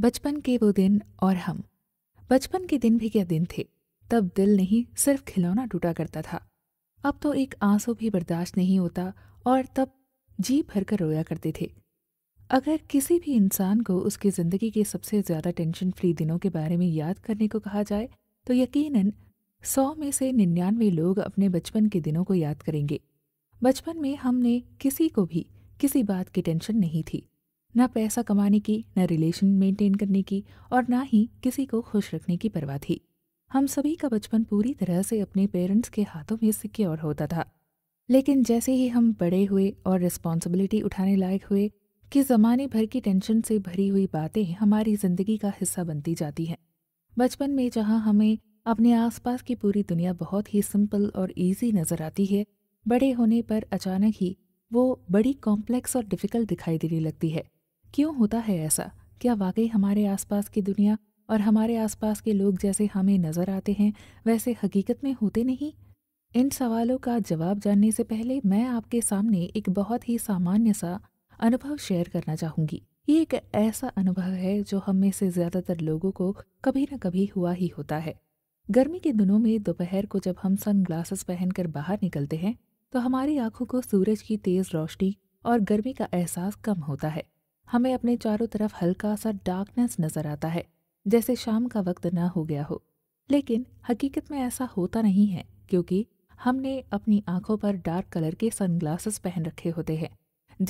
बचपन के वो दिन और हम बचपन के दिन भी क्या दिन थे तब दिल नहीं सिर्फ खिलौना टूटा करता था अब तो एक आंसू भी बर्दाश्त नहीं होता और तब जी भर कर रोया करते थे अगर किसी भी इंसान को उसकी ज़िंदगी के सबसे ज़्यादा टेंशन फ्री दिनों के बारे में याद करने को कहा जाए तो यकीनन सौ में से निन्यानवे लोग अपने बचपन के दिनों को याद करेंगे बचपन में हमने किसी को भी किसी बात की टेंशन नहीं थी ना पैसा कमाने की ना रिलेशन मेंटेन करने की और ना ही किसी को खुश रखने की परवाह थी हम सभी का बचपन पूरी तरह से अपने पेरेंट्स के हाथों में सिक्योर होता था लेकिन जैसे ही हम बड़े हुए और रिस्पॉन्सिबिलिटी उठाने लायक हुए कि ज़माने भर की टेंशन से भरी हुई बातें हमारी ज़िंदगी का हिस्सा बनती जाती हैं बचपन में जहाँ हमें अपने आसपास की पूरी दुनिया बहुत ही सिंपल और इजी नज़र आती है बड़े होने पर अचानक ही वो बड़ी कॉम्प्लेक्स और डिफ़िकल्ट दिखाई देने लगती है क्यों होता है ऐसा क्या वाकई हमारे आसपास की दुनिया और हमारे आसपास के लोग जैसे हमें नज़र आते हैं वैसे हकीकत में होते नहीं इन सवालों का जवाब जानने से पहले मैं आपके सामने एक बहुत ही सामान्य सा अनुभव शेयर करना चाहूँगी ये एक ऐसा अनुभव है जो हम में से ज़्यादातर लोगों को कभी न कभी हुआ ही होता है गर्मी के दिनों में दोपहर को जब हम सन ग्लासेस पहनकर बाहर निकलते हैं तो हमारी आंखों को सूरज की तेज़ रोशनी और गर्मी का एहसास कम होता है हमें अपने चारों तरफ हल्का सा डार्कनेस नज़र आता है जैसे शाम का वक्त ना हो गया हो लेकिन हकीकत में ऐसा होता नहीं है क्योंकि हमने अपनी आंखों पर डार्क कलर के सनग्लासेस पहन रखे होते हैं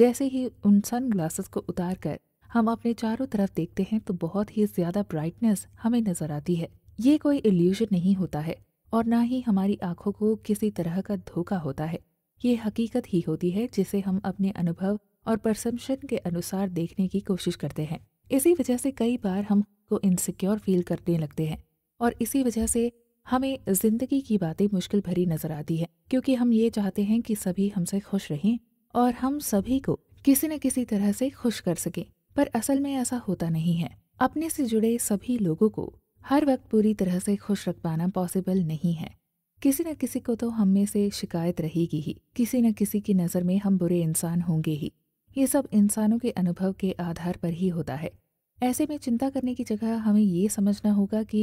जैसे ही उन सनग्लासेस को उतार कर हम अपने चारों तरफ देखते हैं तो बहुत ही ज़्यादा ब्राइटनेस हमें नज़र आती है ये कोई इल्यूजन नहीं होता है और ना ही हमारी आंखों को किसी तरह का धोखा होता है ये हकीकत ही होती है जिसे हम अपने अनुभव और परसेप्शन के अनुसार देखने की कोशिश करते हैं इसी वजह से कई बार हमको इनसिक्योर फील करने लगते हैं और इसी वजह से हमें ज़िंदगी की बातें मुश्किल भरी नज़र आती है क्योंकि हम ये चाहते हैं कि सभी हमसे खुश रहें और हम सभी को किसी न किसी तरह से खुश कर सकें पर असल में ऐसा होता नहीं है अपने से जुड़े सभी लोगों को हर वक्त पूरी तरह से खुश रख पाना पॉसिबल नहीं है किसी न किसी को तो हम में से शिकायत रहेगी ही किसी न किसी की नज़र में हम बुरे इंसान होंगे ही ये सब इंसानों के अनुभव के आधार पर ही होता है ऐसे में चिंता करने की जगह हमें ये समझना होगा कि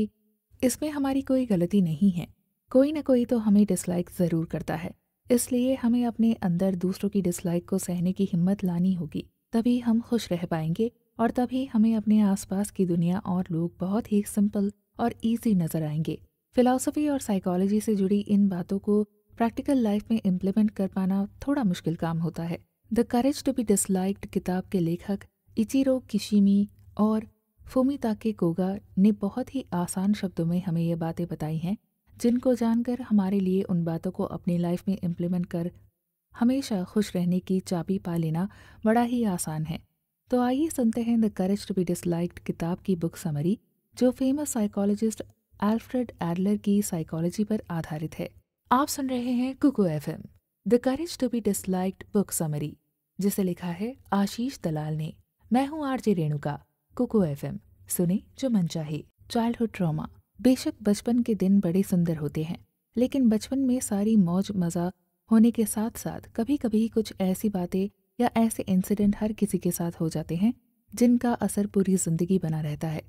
इसमें हमारी कोई गलती नहीं है कोई ना कोई तो हमें डिसलाइक ज़रूर करता है इसलिए हमें अपने अंदर दूसरों की डिसलाइक को सहने की हिम्मत लानी होगी तभी हम खुश रह पाएंगे और तभी हमें अपने आसपास की दुनिया और लोग बहुत ही सिंपल और ईजी नज़र आएंगे फिलॉसफी और साइकोलॉजी से जुड़ी इन बातों को प्रैक्टिकल लाइफ में इम्प्लीमेंट कर पाना थोड़ा मुश्किल काम होता है the courage to be disliked किताब के लेखक इचिरो किशिमी और के कोगा ने बहुत ही आसान शब्दों में हमें ये बातें बताई हैं जिनको जानकर हमारे लिए उन बातों को अपनी लाइफ में इम्प्लीमेंट कर हमेशा खुश रहने की चाबी पा लेना बड़ा ही आसान है तो आइए सुनते हैं the courage to be disliked किताब की बुक समरी जो फेमस साइकोलॉजिस्ट एल्फ्रेड एडलर की साइकोलॉजी पर आधारित है आप सुन रहे हैं Kuku FM the courage to be disliked book summary जिसे लिखा है आशीष दलाल ने मैं हूं आरजे रेणुका कुकू एफ सुने जो मन चाहे चाइल्डहुड ट्रॉमा बेशक बचपन के दिन बड़े सुंदर होते हैं लेकिन बचपन में सारी मौज मज़ा होने के साथ साथ कभी कभी कुछ ऐसी बातें या ऐसे इंसिडेंट हर किसी के साथ हो जाते हैं जिनका असर पूरी जिंदगी बना रहता है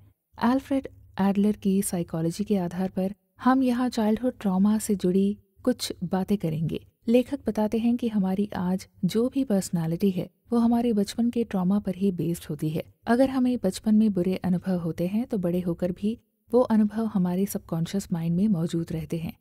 एल्फ्रेड एडलर की साइकोलॉजी के आधार पर हम यहाँ चाइल्डहुड ट्रॉमा से जुड़ी कुछ बातें करेंगे लेखक बताते हैं कि हमारी आज जो भी पर्सनालिटी है वो हमारे बचपन के ट्रॉमा पर ही बेस्ड होती है अगर हमें बचपन में बुरे अनुभव होते हैं तो बड़े होकर भी वो अनुभव हमारे सबकॉन्शियस माइंड में मौजूद रहते हैं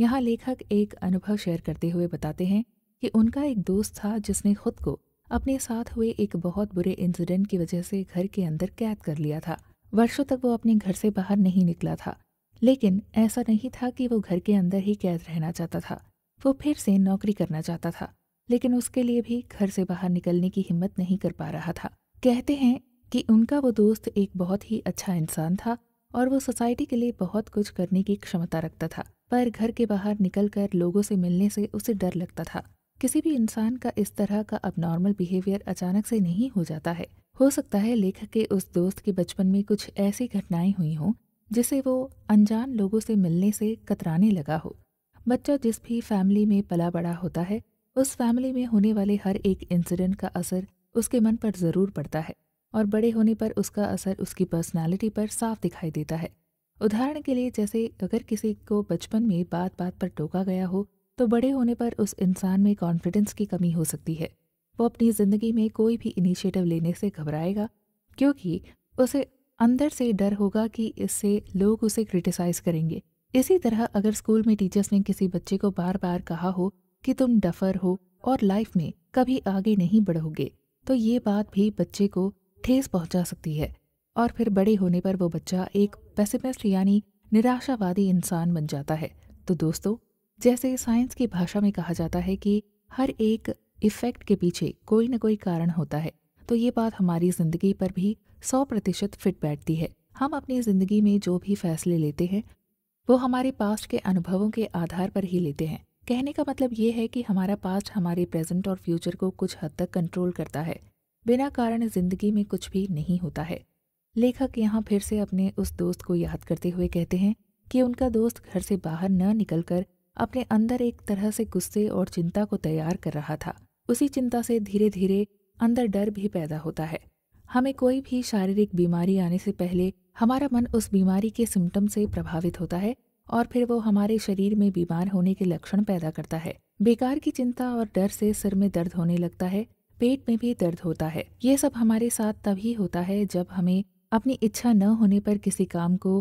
यहाँ लेखक एक अनुभव शेयर करते हुए बताते हैं कि उनका एक दोस्त था जिसने खुद को अपने साथ हुए एक बहुत बुरे इंसिडेंट की वजह से घर के अंदर कैद कर लिया था वर्षों तक वो अपने घर से बाहर नहीं निकला था लेकिन ऐसा नहीं था कि वो घर के अंदर ही कैद रहना चाहता था वो फिर से नौकरी करना चाहता था लेकिन उसके लिए भी घर से बाहर निकलने की हिम्मत नहीं कर पा रहा था कहते हैं कि उनका वो दोस्त एक बहुत ही अच्छा इंसान था और वो सोसाइटी के लिए बहुत कुछ करने की क्षमता रखता था पर घर के बाहर निकलकर लोगों से मिलने से उसे डर लगता था किसी भी इंसान का इस तरह का अपनॉर्मल बिहेवियर अचानक से नहीं हो जाता है हो सकता है लेखक के उस दोस्त के बचपन में कुछ ऐसी घटनाएं हुई हों जिसे वो अनजान लोगों से मिलने से कतराने लगा हो बच्चा जिस भी फैमिली में पला बड़ा होता है उस फैमिली में होने वाले हर एक इंसिडेंट का असर उसके मन पर ज़रूर पड़ता है और बड़े होने पर उसका असर उसकी पर्सनालिटी पर साफ दिखाई देता है उदाहरण के लिए जैसे अगर किसी को बचपन में बात बात पर टोका गया हो तो बड़े होने पर उस इंसान में कॉन्फिडेंस की कमी हो सकती है वो अपनी ज़िंदगी में कोई भी इनिशिएटिव लेने से घबराएगा क्योंकि उसे अंदर से डर होगा कि इससे लोग उसे क्रिटिसाइज़ करेंगे इसी तरह अगर स्कूल में टीचर्स ने किसी बच्चे को बार बार कहा हो कि तुम डफर हो और लाइफ में कभी आगे नहीं बढ़ोगे तो ये बात भी बच्चे को ठेस पहुंचा सकती है और फिर बड़े होने पर वो बच्चा एक पेसिमिस्ट यानी निराशावादी इंसान बन जाता है तो दोस्तों जैसे साइंस की भाषा में कहा जाता है कि हर एक इफ़ेक्ट के पीछे कोई ना कोई कारण होता है तो ये बात हमारी ज़िंदगी पर भी सौ प्रतिशत फिट बैठती है हम अपनी ज़िंदगी में जो भी फैसले लेते हैं वो हमारे पास्ट के अनुभवों के आधार पर ही लेते हैं कहने का मतलब ये है कि हमारा पास्ट हमारे प्रेजेंट और फ्यूचर को कुछ हद तक कंट्रोल करता है बिना कारण जिंदगी में कुछ भी नहीं होता है लेखक यहाँ फिर से अपने उस दोस्त को याद करते हुए कहते हैं कि उनका दोस्त घर से बाहर न निकलकर अपने अंदर एक तरह से गुस्से और चिंता को तैयार कर रहा था उसी चिंता से धीरे धीरे अंदर डर भी पैदा होता है हमें कोई भी शारीरिक बीमारी आने से पहले हमारा मन उस बीमारी के सिम्टम से प्रभावित होता है और फिर वो हमारे शरीर में बीमार होने के लक्षण पैदा करता है बेकार की चिंता और डर से सिर में दर्द होने लगता है पेट में भी दर्द होता है ये सब हमारे साथ तभी होता है जब हमें अपनी इच्छा न होने पर किसी काम को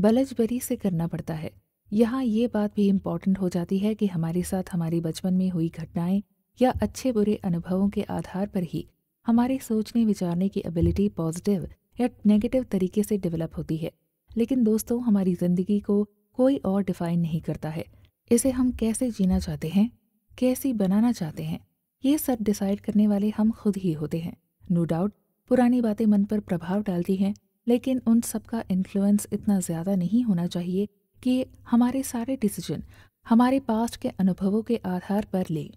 बलजबरी से करना पड़ता है यहाँ ये बात भी इम्पॉर्टेंट हो जाती है कि हमारे साथ हमारे बचपन में हुई घटनाएं या अच्छे बुरे अनुभवों के आधार पर ही हमारे सोचने विचारने की एबिलिटी पॉजिटिव या नेगेटिव तरीके से डेवलप होती है लेकिन दोस्तों हमारी ज़िंदगी को कोई और डिफाइन नहीं करता है इसे हम कैसे जीना चाहते हैं कैसी बनाना चाहते हैं ये सब डिसाइड करने वाले हम खुद ही होते हैं नो डाउट पुरानी बातें मन पर प्रभाव डालती हैं लेकिन उन सब का इन्फ्लुएंस इतना ज़्यादा नहीं होना चाहिए कि हमारे सारे डिसीजन हमारे पास्ट के अनुभवों के आधार पर ले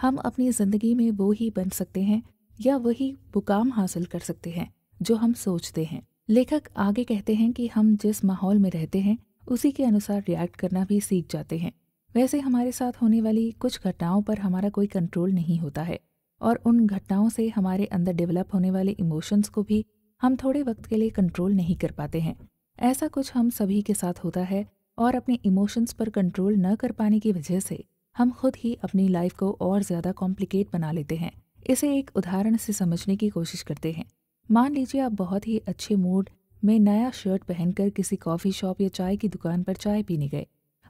हम अपनी ज़िंदगी में वो ही बन सकते हैं या वही मुकाम हासिल कर सकते हैं जो हम सोचते हैं लेखक आगे कहते हैं कि हम जिस माहौल में रहते हैं उसी के अनुसार रिएक्ट करना भी सीख जाते हैं वैसे हमारे साथ होने वाली कुछ घटनाओं पर हमारा कोई कंट्रोल नहीं होता है और उन घटनाओं से हमारे अंदर डेवलप होने वाले इमोशंस को भी हम थोड़े वक्त के लिए कंट्रोल नहीं कर पाते हैं ऐसा कुछ हम सभी के साथ होता है और अपने इमोशंस पर कंट्रोल न कर पाने की वजह से हम खुद ही अपनी लाइफ को और ज़्यादा कॉम्प्लिकेट बना लेते हैं इसे एक उदाहरण से समझने की कोशिश करते हैं मान लीजिए आप बहुत ही अच्छे मूड में नया शर्ट पहनकर किसी कॉफ़ी शॉप या चाय की दुकान पर चाय पीने गए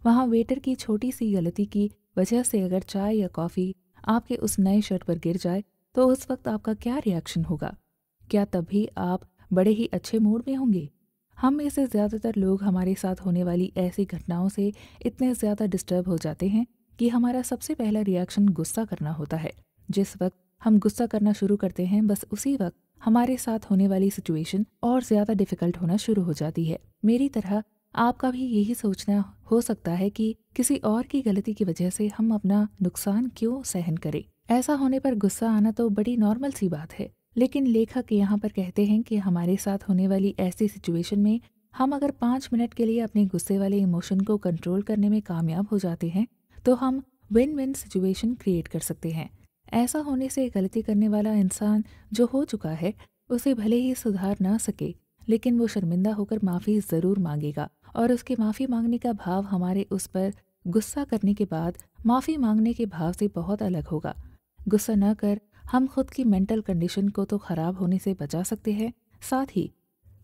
वहाँ वेटर की छोटी सी गलती की वजह से अगर चाय या कॉफ़ी आपके उस नए शर्ट पर गिर जाए तो उस वक्त आपका क्या रिएक्शन होगा क्या तब भी आप बड़े ही अच्छे मूड में होंगे हम में से ज़्यादातर लोग हमारे साथ होने वाली ऐसी घटनाओं से इतने ज़्यादा डिस्टर्ब हो जाते हैं कि हमारा सबसे पहला रिएक्शन गुस्सा करना होता है जिस वक्त हम गुस्सा करना शुरू करते हैं बस उसी वक्त हमारे साथ होने वाली सिचुएशन और ज़्यादा डिफिकल्ट होना शुरू हो जाती है मेरी तरह आपका भी यही सोचना हो सकता है कि किसी और की गलती की वजह से हम अपना नुकसान क्यों सहन करें ऐसा होने पर गुस्सा आना तो बड़ी नॉर्मल सी बात है लेकिन लेखक यहाँ पर कहते हैं कि हमारे साथ होने वाली ऐसी सिचुएशन में हम अगर पाँच मिनट के लिए अपने गुस्से वाले इमोशन को कंट्रोल करने में कामयाब हो जाते हैं तो हम विन विन सिचुएशन क्रिएट कर सकते हैं ऐसा होने से गलती करने वाला इंसान जो हो चुका है उसे भले ही सुधार ना सके लेकिन वो शर्मिंदा होकर माफ़ी ज़रूर मांगेगा और उसके माफ़ी मांगने का भाव हमारे उस पर गुस्सा करने के बाद माफ़ी मांगने के भाव से बहुत अलग होगा गुस्सा न कर हम खुद की मेंटल कंडीशन को तो ख़राब होने से बचा सकते हैं साथ ही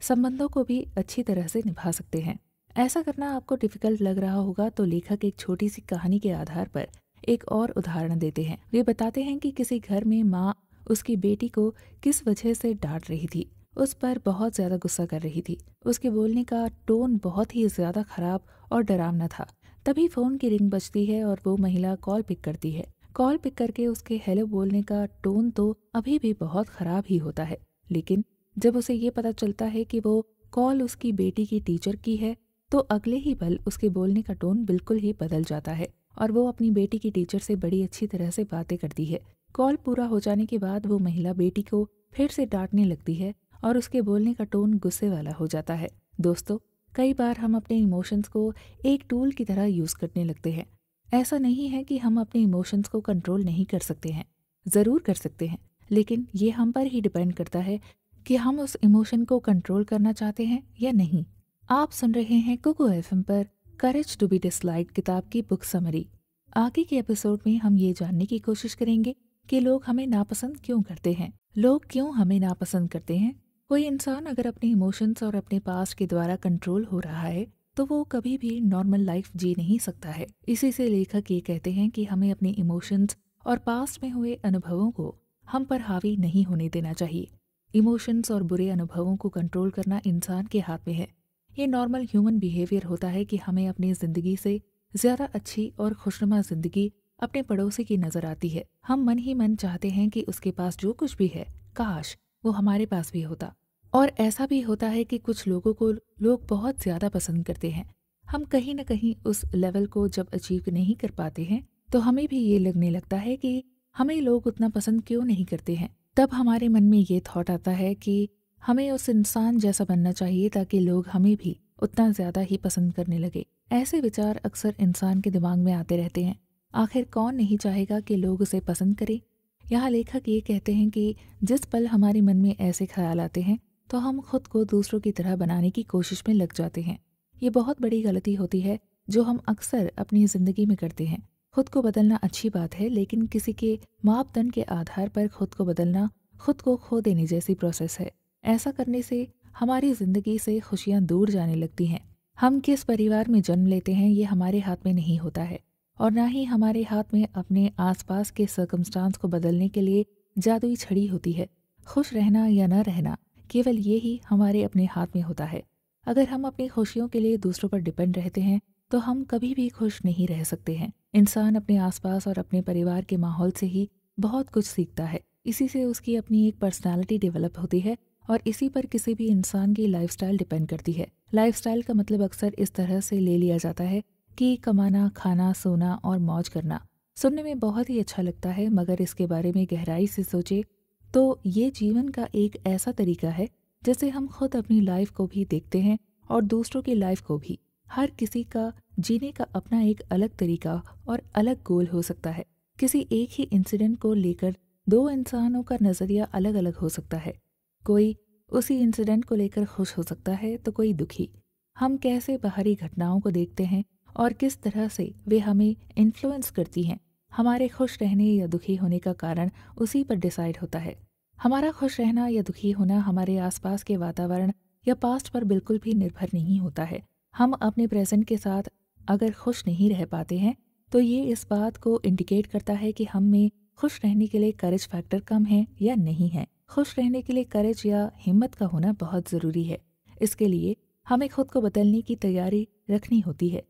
संबंधों को भी अच्छी तरह से निभा सकते हैं ऐसा करना आपको डिफ़िकल्ट लग रहा होगा तो लेखक एक छोटी सी कहानी के आधार पर एक और उदाहरण देते हैं वे बताते हैं कि किसी घर में माँ उसकी बेटी को किस वजह से डांट रही थी उस पर बहुत ज्यादा गुस्सा कर रही थी उसके बोलने का टोन बहुत ही ज्यादा खराब और डरावना था तभी फोन की रिंग बजती है और वो महिला कॉल पिक करती है कॉल पिक करके उसके हेलो बोलने का टोन तो अभी भी बहुत खराब ही होता है लेकिन जब उसे ये पता चलता है कि वो कॉल उसकी बेटी की टीचर की है तो अगले ही पल उसके बोलने का टोन बिल्कुल ही बदल जाता है और वो अपनी बेटी की टीचर से बड़ी अच्छी तरह से बातें करती है कॉल पूरा हो जाने के बाद वो महिला बेटी को फिर से डांटने लगती है और उसके बोलने का टोन गुस्से वाला हो जाता है दोस्तों कई बार हम अपने इमोशंस को एक टूल की तरह यूज़ करने लगते हैं ऐसा नहीं है कि हम अपने इमोशंस को कंट्रोल नहीं कर सकते हैं ज़रूर कर सकते हैं लेकिन ये हम पर ही डिपेंड करता है कि हम उस इमोशन को कंट्रोल करना चाहते हैं या नहीं आप सुन रहे हैं कुकू एफ पर करेज टू बी डिसलाइड किताब की बुक समरी आगे के एपिसोड में हम ये जानने की कोशिश करेंगे कि लोग हमें नापसंद क्यों करते हैं लोग क्यों हमें नापसंद करते हैं कोई इंसान अगर अपने इमोशंस और अपने पास के द्वारा कंट्रोल हो रहा है तो वो कभी भी नॉर्मल लाइफ जी नहीं सकता है इसी से लेखक ये कहते हैं कि हमें अपने इमोशंस और पास्ट में हुए अनुभवों को हम पर हावी नहीं होने देना चाहिए इमोशंस और बुरे अनुभवों को कंट्रोल करना इंसान के हाथ में है ये नॉर्मल ह्यूमन बिहेवियर होता है कि हमें अपनी ज़िंदगी से ज़्यादा अच्छी और खुशनुमा ज़िंदगी अपने पड़ोसी की नज़र आती है हम मन ही मन चाहते हैं कि उसके पास जो कुछ भी है काश वो हमारे पास भी होता और ऐसा भी होता है कि कुछ लोगों को लोग बहुत ज़्यादा पसंद करते हैं हम कहीं ना कहीं उस लेवल को जब अचीव नहीं कर पाते हैं तो हमें भी ये लगने लगता है कि हमें लोग उतना पसंद क्यों नहीं करते हैं तब हमारे मन में ये थॉट आता है कि हमें उस इंसान जैसा बनना चाहिए ताकि लोग हमें भी उतना ज़्यादा ही पसंद करने लगे ऐसे विचार अक्सर इंसान के दिमाग में आते रहते हैं आखिर कौन नहीं चाहेगा कि लोग उसे पसंद करें यहाँ लेखक ये कहते हैं कि जिस पल हमारे मन में ऐसे ख्याल आते हैं तो हम खुद को दूसरों की तरह बनाने की कोशिश में लग जाते हैं ये बहुत बड़ी गलती होती है जो हम अक्सर अपनी ज़िंदगी में करते हैं खुद को बदलना अच्छी बात है लेकिन किसी के मापदंड के आधार पर खुद को बदलना खुद को खो देने जैसी प्रोसेस है ऐसा करने से हमारी ज़िंदगी से खुशियाँ दूर जाने लगती हैं हम किस परिवार में जन्म लेते हैं ये हमारे हाथ में नहीं होता है और ना ही हमारे हाथ में अपने आसपास के सर्कमस्टांस को बदलने के लिए जादुई छड़ी होती है खुश रहना या न रहना केवल ये ही हमारे अपने हाथ में होता है अगर हम अपनी खुशियों के लिए दूसरों पर डिपेंड रहते हैं तो हम कभी भी खुश नहीं रह सकते हैं इंसान अपने आसपास और अपने परिवार के माहौल से ही बहुत कुछ सीखता है इसी से उसकी अपनी एक पर्सनालिटी डेवलप होती है और इसी पर किसी भी इंसान की लाइफ डिपेंड करती है लाइफ का मतलब अक्सर इस तरह से ले लिया जाता है कि कमाना खाना सोना और मौज करना सुनने में बहुत ही अच्छा लगता है मगर इसके बारे में गहराई से सोचे तो ये जीवन का एक ऐसा तरीका है जैसे हम खुद अपनी लाइफ को भी देखते हैं और दूसरों की लाइफ को भी हर किसी का जीने का अपना एक अलग तरीका और अलग गोल हो सकता है किसी एक ही इंसिडेंट को लेकर दो इंसानों का नज़रिया अलग अलग हो सकता है कोई उसी इंसिडेंट को लेकर खुश हो सकता है तो कोई दुखी हम कैसे बाहरी घटनाओं को देखते हैं और किस तरह से वे हमें इन्फ्लुएंस करती हैं हमारे खुश रहने या दुखी होने का कारण उसी पर डिसाइड होता है हमारा खुश रहना या दुखी होना हमारे आसपास के वातावरण या पास्ट पर बिल्कुल भी निर्भर नहीं होता है हम अपने प्रेजेंट के साथ अगर खुश नहीं रह पाते हैं तो ये इस बात को इंडिकेट करता है कि हम में खुश रहने के लिए करेज फैक्टर कम है या नहीं है खुश रहने के लिए करेज या हिम्मत का होना बहुत ज़रूरी है इसके लिए हमें खुद को बदलने की तैयारी रखनी होती है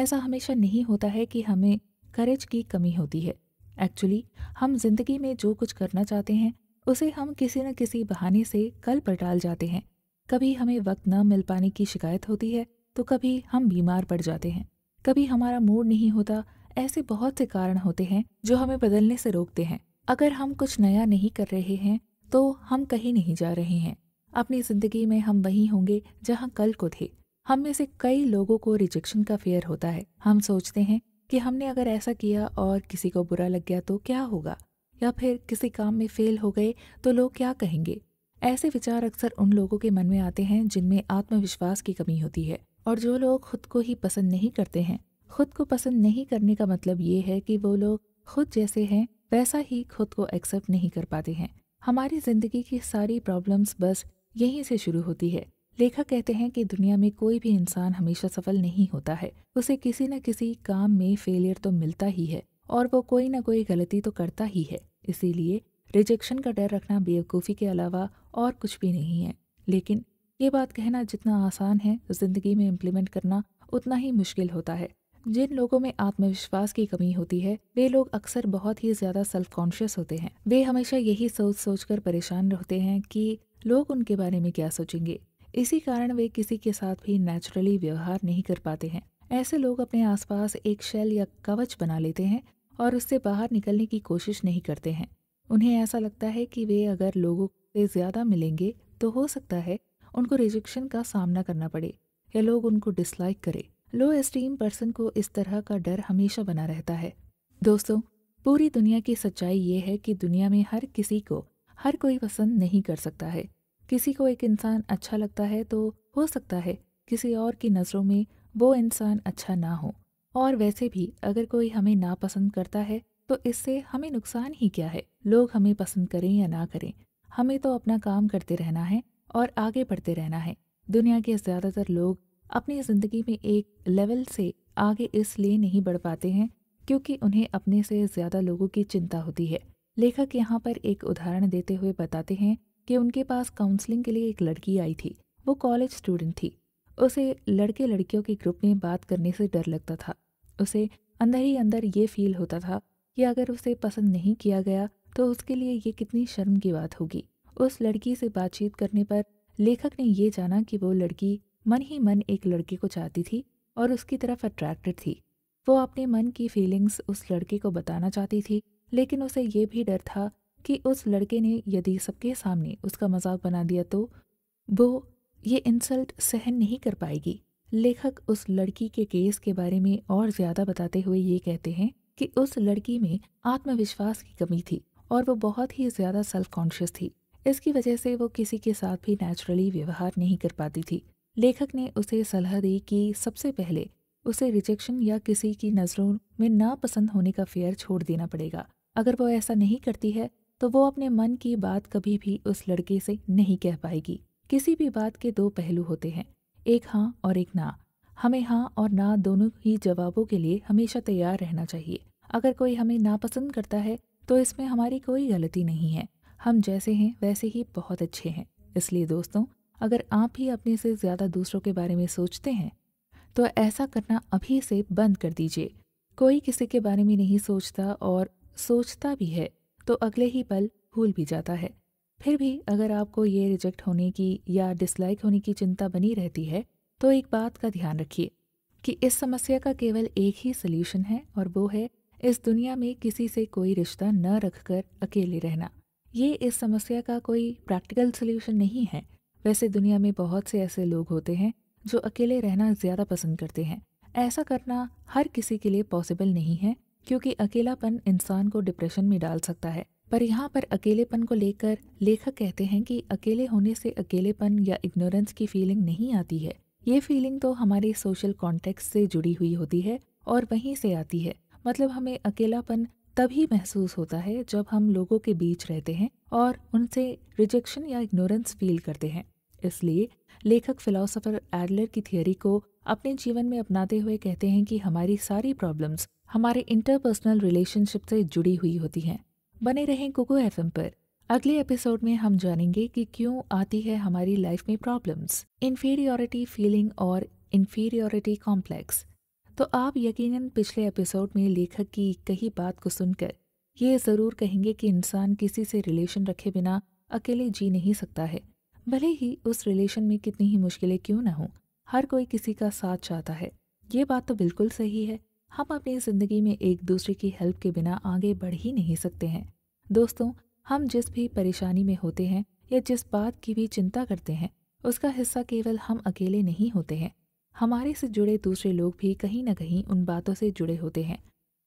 ऐसा हमेशा नहीं होता है कि हमें करेज की कमी होती है एक्चुअली हम जिंदगी में जो कुछ करना चाहते हैं उसे हम किसी न किसी बहाने से कल पर डाल जाते हैं कभी हमें वक्त न मिल पाने की शिकायत होती है तो कभी हम बीमार पड़ जाते हैं कभी हमारा मूड नहीं होता ऐसे बहुत से कारण होते हैं जो हमें बदलने से रोकते हैं अगर हम कुछ नया नहीं कर रहे हैं तो हम कहीं नहीं जा रहे हैं अपनी जिंदगी में हम वही होंगे जहाँ कल को थे हम में से कई लोगों को रिजेक्शन का फेयर होता है हम सोचते हैं कि हमने अगर ऐसा किया और किसी को बुरा लग गया तो क्या होगा या फिर किसी काम में फेल हो गए तो लोग क्या कहेंगे ऐसे विचार अक्सर उन लोगों के मन में आते हैं जिनमें आत्मविश्वास की कमी होती है और जो लोग खुद को ही पसंद नहीं करते हैं खुद को पसंद नहीं करने का मतलब ये है कि वो लोग खुद जैसे हैं वैसा ही खुद को एक्सेप्ट नहीं कर पाते हैं हमारी ज़िंदगी की सारी प्रॉब्लम्स बस यहीं से शुरू होती है लेखक कहते हैं कि दुनिया में कोई भी इंसान हमेशा सफल नहीं होता है उसे किसी न किसी काम में फेलियर तो मिलता ही है और वो कोई ना कोई गलती तो करता ही है इसीलिए रिजेक्शन का डर रखना बेवकूफ़ी के अलावा और कुछ भी नहीं है लेकिन ये बात कहना जितना आसान है ज़िंदगी में इम्प्लीमेंट करना उतना ही मुश्किल होता है जिन लोगों में आत्मविश्वास की कमी होती है वे लोग अक्सर बहुत ही ज्यादा सेल्फ कॉन्शियस होते हैं वे हमेशा यही सोच सोच कर परेशान रहते हैं कि लोग उनके बारे में क्या सोचेंगे इसी कारण वे किसी के साथ भी नेचुरली व्यवहार नहीं कर पाते हैं ऐसे लोग अपने आसपास एक शैल या कवच बना लेते हैं और उससे बाहर निकलने की कोशिश नहीं करते हैं उन्हें ऐसा लगता है कि वे अगर लोगों से ज़्यादा मिलेंगे तो हो सकता है उनको रिजेक्शन का सामना करना पड़े या लोग उनको डिसलाइक करें लो एस्टीम पर्सन को इस तरह का डर हमेशा बना रहता है दोस्तों पूरी दुनिया की सच्चाई ये है कि दुनिया में हर किसी को हर कोई पसंद नहीं कर सकता है किसी को एक इंसान अच्छा लगता है तो हो सकता है किसी और की नज़रों में वो इंसान अच्छा ना हो और वैसे भी अगर कोई हमें नापसंद करता है तो इससे हमें नुकसान ही क्या है लोग हमें पसंद करें या ना करें हमें तो अपना काम करते रहना है और आगे बढ़ते रहना है दुनिया के ज़्यादातर लोग अपनी ज़िंदगी में एक लेवल से आगे इसलिए नहीं बढ़ पाते हैं क्योंकि उन्हें अपने से ज़्यादा लोगों की चिंता होती है लेखक यहाँ पर एक उदाहरण देते हुए बताते हैं कि उनके पास काउंसलिंग के लिए एक लड़की आई थी वो कॉलेज स्टूडेंट थी उसे लड़के लड़कियों के ग्रुप में बात करने से डर लगता था उसे अंदर ही अंदर ये फील होता था कि अगर उसे पसंद नहीं किया गया तो उसके लिए ये कितनी शर्म की बात होगी उस लड़की से बातचीत करने पर लेखक ने ये जाना कि वो लड़की मन ही मन एक लड़के को चाहती थी और उसकी तरफ अट्रैक्टेड थी वो अपने मन की फीलिंग्स उस लड़के को बताना चाहती थी लेकिन उसे ये भी डर था कि उस लड़के ने यदि सबके सामने उसका मजाक बना दिया तो वो ये इंसल्ट सहन नहीं कर पाएगी लेखक उस लड़की के केस के बारे में और ज़्यादा बताते हुए ये कहते हैं कि उस लड़की में आत्मविश्वास की कमी थी और वो बहुत ही ज़्यादा सेल्फ कॉन्शियस थी इसकी वजह से वो किसी के साथ भी नेचुरली व्यवहार नहीं कर पाती थी लेखक ने उसे सलाह दी कि सबसे पहले उसे रिजेक्शन या किसी की नज़रों में नापसंद होने का फेयर छोड़ देना पड़ेगा अगर वो ऐसा नहीं करती है तो वो अपने मन की बात कभी भी उस लड़के से नहीं कह पाएगी किसी भी बात के दो पहलू होते हैं एक हाँ और एक ना हमें हाँ और ना दोनों ही जवाबों के लिए हमेशा तैयार रहना चाहिए अगर कोई हमें नापसंद करता है तो इसमें हमारी कोई गलती नहीं है हम जैसे हैं वैसे ही बहुत अच्छे हैं इसलिए दोस्तों अगर आप ही अपने से ज़्यादा दूसरों के बारे में सोचते हैं तो ऐसा करना अभी से बंद कर दीजिए कोई किसी के बारे में नहीं सोचता और सोचता भी है तो अगले ही पल भूल भी जाता है फिर भी अगर आपको ये रिजेक्ट होने की या डिसलाइक होने की चिंता बनी रहती है तो एक बात का ध्यान रखिए कि इस समस्या का केवल एक ही सलूशन है और वो है इस दुनिया में किसी से कोई रिश्ता न रखकर अकेले रहना ये इस समस्या का कोई प्रैक्टिकल सलूशन नहीं है वैसे दुनिया में बहुत से ऐसे लोग होते हैं जो अकेले रहना ज़्यादा पसंद करते हैं ऐसा करना हर किसी के लिए पॉसिबल नहीं है क्योंकि अकेलापन इंसान को डिप्रेशन में डाल सकता है पर यहाँ पर अकेलेपन को लेकर लेखक कहते हैं कि अकेले होने से अकेलेपन या इग्नोरेंस की फीलिंग नहीं आती है ये फीलिंग तो हमारे सोशल कॉन्टेक्स्ट से जुड़ी हुई होती है और वहीं से आती है मतलब हमें अकेलापन तभी महसूस होता है जब हम लोगों के बीच रहते हैं और उनसे रिजेक्शन या इग्नोरेंस फील करते हैं इसलिए लेखक फिलोसोफर एडलर की थियोरी को अपने जीवन में अपनाते हुए कहते हैं कि हमारी सारी प्रॉब्लम्स हमारे इंटरपर्सनल रिलेशनशिप से जुड़ी हुई होती हैं बने रहें कुको एफ पर अगले एपिसोड में हम जानेंगे कि क्यों आती है हमारी लाइफ में प्रॉब्लम्स इन्फीरियोरिटी फीलिंग और इन्फीरियोरिटी कॉम्प्लेक्स तो आप यकीनन पिछले एपिसोड में लेखक की कही बात को सुनकर ये ज़रूर कहेंगे कि इंसान किसी से रिलेशन रखे बिना अकेले जी नहीं सकता है भले ही उस रिलेशन में कितनी ही मुश्किलें क्यों ना हों हर कोई किसी का साथ चाहता है ये बात तो बिल्कुल सही है हम अपनी ज़िंदगी में एक दूसरे की हेल्प के बिना आगे बढ़ ही नहीं सकते हैं दोस्तों हम जिस भी परेशानी में होते हैं या जिस बात की भी चिंता करते हैं उसका हिस्सा केवल हम अकेले नहीं होते हैं हमारे से जुड़े दूसरे लोग भी कहीं ना कहीं उन बातों से जुड़े होते हैं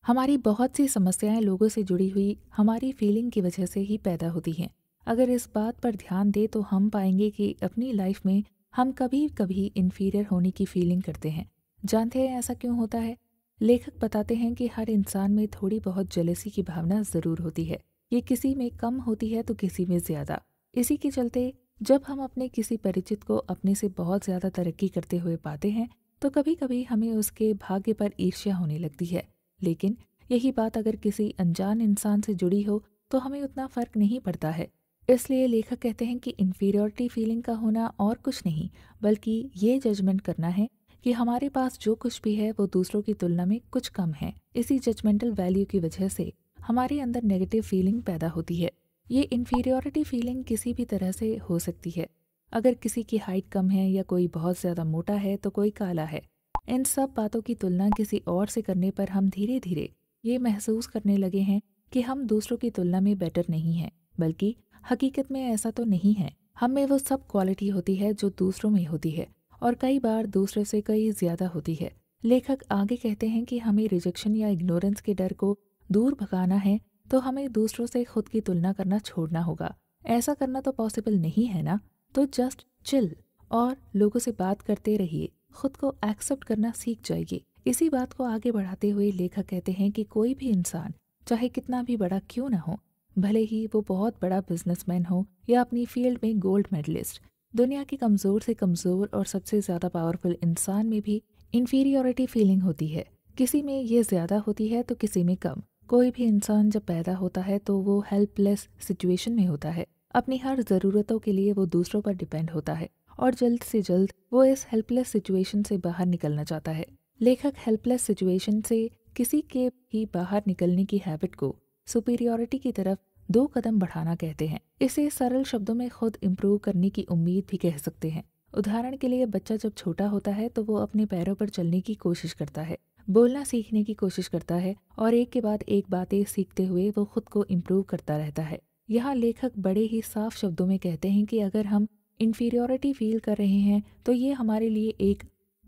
हमारी बहुत सी समस्याएं लोगों से जुड़ी हुई हमारी फीलिंग की वजह से ही पैदा होती हैं अगर इस बात पर ध्यान दें तो हम पाएंगे कि अपनी लाइफ में हम कभी कभी इन्फीरियर होने की फीलिंग करते हैं जानते हैं ऐसा क्यों होता है लेखक बताते हैं कि हर इंसान में थोड़ी बहुत जलसी की भावना ज़रूर होती है ये किसी में कम होती है तो किसी में ज़्यादा इसी के चलते जब हम अपने किसी परिचित को अपने से बहुत ज़्यादा तरक्की करते हुए पाते हैं तो कभी कभी हमें उसके भाग्य पर ईर्ष्या होने लगती है लेकिन यही बात अगर किसी अनजान इंसान से जुड़ी हो तो हमें उतना फ़र्क नहीं पड़ता है इसलिए लेखक कहते हैं कि इन्फीरियोरिटी फीलिंग का होना और कुछ नहीं बल्कि ये जजमेंट करना है कि हमारे पास जो कुछ भी है वो दूसरों की तुलना में कुछ कम है इसी जजमेंटल वैल्यू की वजह से हमारे अंदर नेगेटिव फीलिंग पैदा होती है ये इन्फीरियोरिटी फीलिंग किसी भी तरह से हो सकती है अगर किसी की हाइट कम है या कोई बहुत ज़्यादा मोटा है तो कोई काला है इन सब बातों की तुलना किसी और से करने पर हम धीरे धीरे ये महसूस करने लगे हैं कि हम दूसरों की तुलना में बेटर नहीं हैं बल्कि हकीकत में ऐसा तो नहीं है हम में वो सब क्वालिटी होती है जो दूसरों में होती है और कई बार दूसरे से कई ज़्यादा होती है लेखक आगे कहते हैं कि हमें रिजेक्शन या इग्नोरेंस के डर को दूर भगाना है तो हमें दूसरों से खुद की तुलना करना छोड़ना होगा ऐसा करना तो पॉसिबल नहीं है ना तो जस्ट चिल और लोगों से बात करते रहिए खुद को एक्सेप्ट करना सीख जाइए इसी बात को आगे बढ़ाते हुए लेखक कहते हैं कि कोई भी इंसान चाहे कितना भी बड़ा क्यों ना हो भले ही वो बहुत बड़ा बिजनेसमैन हो या अपनी फील्ड में गोल्ड मेडलिस्ट दुनिया के कमज़ोर से कमज़ोर और सबसे ज़्यादा पावरफुल इंसान में भी इंफीरियोरिटी फीलिंग होती है किसी में ये ज़्यादा होती है तो किसी में कम कोई भी इंसान जब पैदा होता है तो वो हेल्पलेस सिचुएशन में होता है अपनी हर ज़रूरतों के लिए वो दूसरों पर डिपेंड होता है और जल्द से जल्द वो इस हेल्पलेस सिचुएशन से बाहर निकलना चाहता है लेखक हेल्पलेस सिचुएशन से किसी के भी बाहर निकलने की हैबिट को सुपीरियोरिटी की तरफ दो कदम बढ़ाना कहते हैं इसे सरल शब्दों में खुद इम्प्रूव करने की उम्मीद भी कह सकते हैं उदाहरण के लिए बच्चा जब छोटा होता है तो वो अपने पैरों पर चलने की कोशिश करता है बोलना सीखने की कोशिश करता है और एक के बाद एक बातें सीखते हुए वो खुद को इम्प्रूव करता रहता है यहाँ लेखक बड़े ही साफ शब्दों में कहते हैं कि अगर हम इन्फीरियोरिटी फील कर रहे हैं तो ये हमारे लिए एक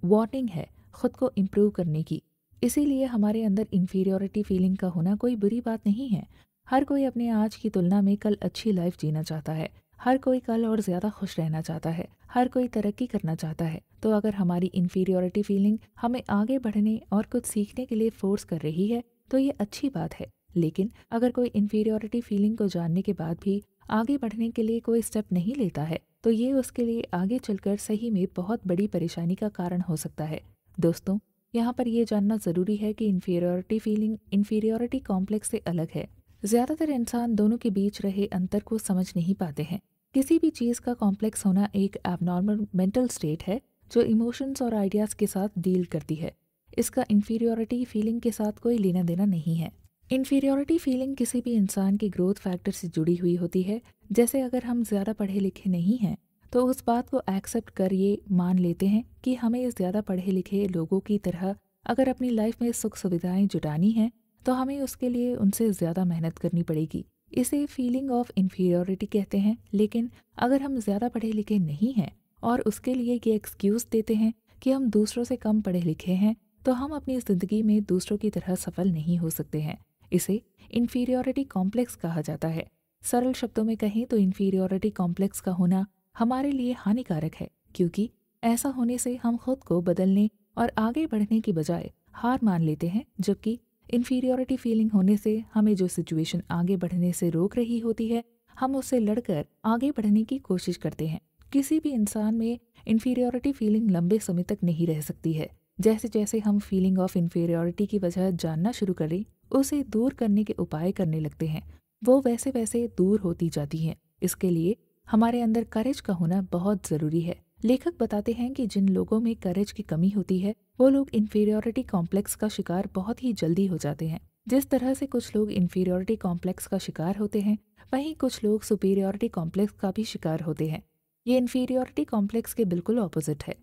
वार्निंग है खुद को इम्प्रूव करने की इसीलिए हमारे अंदर इन्फीरियोरिटी फीलिंग का होना कोई बुरी बात नहीं है हर कोई अपने आज की तुलना में कल अच्छी लाइफ जीना चाहता है हर कोई कल और ज़्यादा खुश रहना चाहता है हर कोई तरक्की करना चाहता है तो अगर हमारी इन्फीरियोरिटी फीलिंग हमें आगे बढ़ने और कुछ सीखने के लिए फोर्स कर रही है तो ये अच्छी बात है लेकिन अगर कोई इन्फीरियोरिटी फीलिंग को जानने के बाद भी आगे बढ़ने के लिए कोई स्टेप नहीं लेता है तो ये उसके लिए आगे चलकर सही में बहुत बड़ी परेशानी का कारण हो सकता है दोस्तों यहाँ पर यह जानना ज़रूरी है कि इन्फीरियोरिटी फीलिंग इन्फीरियोरिटी कॉम्प्लेक्स से अलग है ज़्यादातर इंसान दोनों के बीच रहे अंतर को समझ नहीं पाते हैं किसी भी चीज़ का कॉम्प्लेक्स होना एक एबनॉर्मल मेंटल स्टेट है जो इमोशंस और आइडियाज़ के साथ डील करती है इसका इन्फीरियोरिटी फीलिंग के साथ कोई लेना देना नहीं है इन्फीरियोरिटी फीलिंग किसी भी इंसान की ग्रोथ फैक्टर से जुड़ी हुई होती है जैसे अगर हम ज़्यादा पढ़े लिखे नहीं हैं तो उस बात को एक्सेप्ट कर ये मान लेते हैं कि हमें ज़्यादा पढ़े लिखे लोगों की तरह अगर अपनी लाइफ में सुख सुविधाएं जुटानी हैं तो हमें उसके लिए उनसे ज़्यादा मेहनत करनी पड़ेगी इसे फीलिंग ऑफ इन्फीरियोरिटी कहते हैं लेकिन अगर हम ज़्यादा पढ़े लिखे नहीं हैं और उसके लिए ये एक्सक्यूज़ देते हैं कि हम दूसरों से कम पढ़े लिखे हैं तो हम अपनी ज़िंदगी में दूसरों की तरह सफल नहीं हो सकते हैं इसे इन्फीरियोरिटी कॉम्प्लेक्स कहा जाता है सरल शब्दों में कहें तो इन्फीरियोरिटी कॉम्प्लेक्स का होना हमारे लिए हानिकारक है क्योंकि ऐसा होने से हम खुद को बदलने और आगे बढ़ने की बजाय हार मान लेते हैं जबकि इन्फीरियोरिटी फीलिंग होने से हमें जो सिचुएशन आगे बढ़ने से रोक रही होती है हम उससे लड़कर आगे बढ़ने की कोशिश करते हैं किसी भी इंसान में इन्फीरियोरिटी फीलिंग लंबे समय तक नहीं रह सकती है जैसे जैसे हम फीलिंग ऑफ इन्फीरियोरिटी की वजह जानना शुरू करें उसे दूर करने के उपाय करने लगते हैं वो वैसे वैसे दूर होती जाती हैं इसके लिए हमारे अंदर करेज का होना बहुत ज़रूरी है लेखक बताते हैं कि जिन लोगों में करेज की कमी होती है वो लोग इन्फीरियोरिटी कॉम्प्लेक्स का शिकार बहुत ही जल्दी हो जाते हैं जिस तरह से कुछ लोग इन्फीरियोरिटी कॉम्प्लेक्स का शिकार होते हैं वहीं कुछ लोग सुपीरियोरिटी कॉम्प्लेक्स का भी शिकार होते हैं ये इन्फीरियोरिटी कॉम्प्लेक्स के बिल्कुल ऑपोजिट है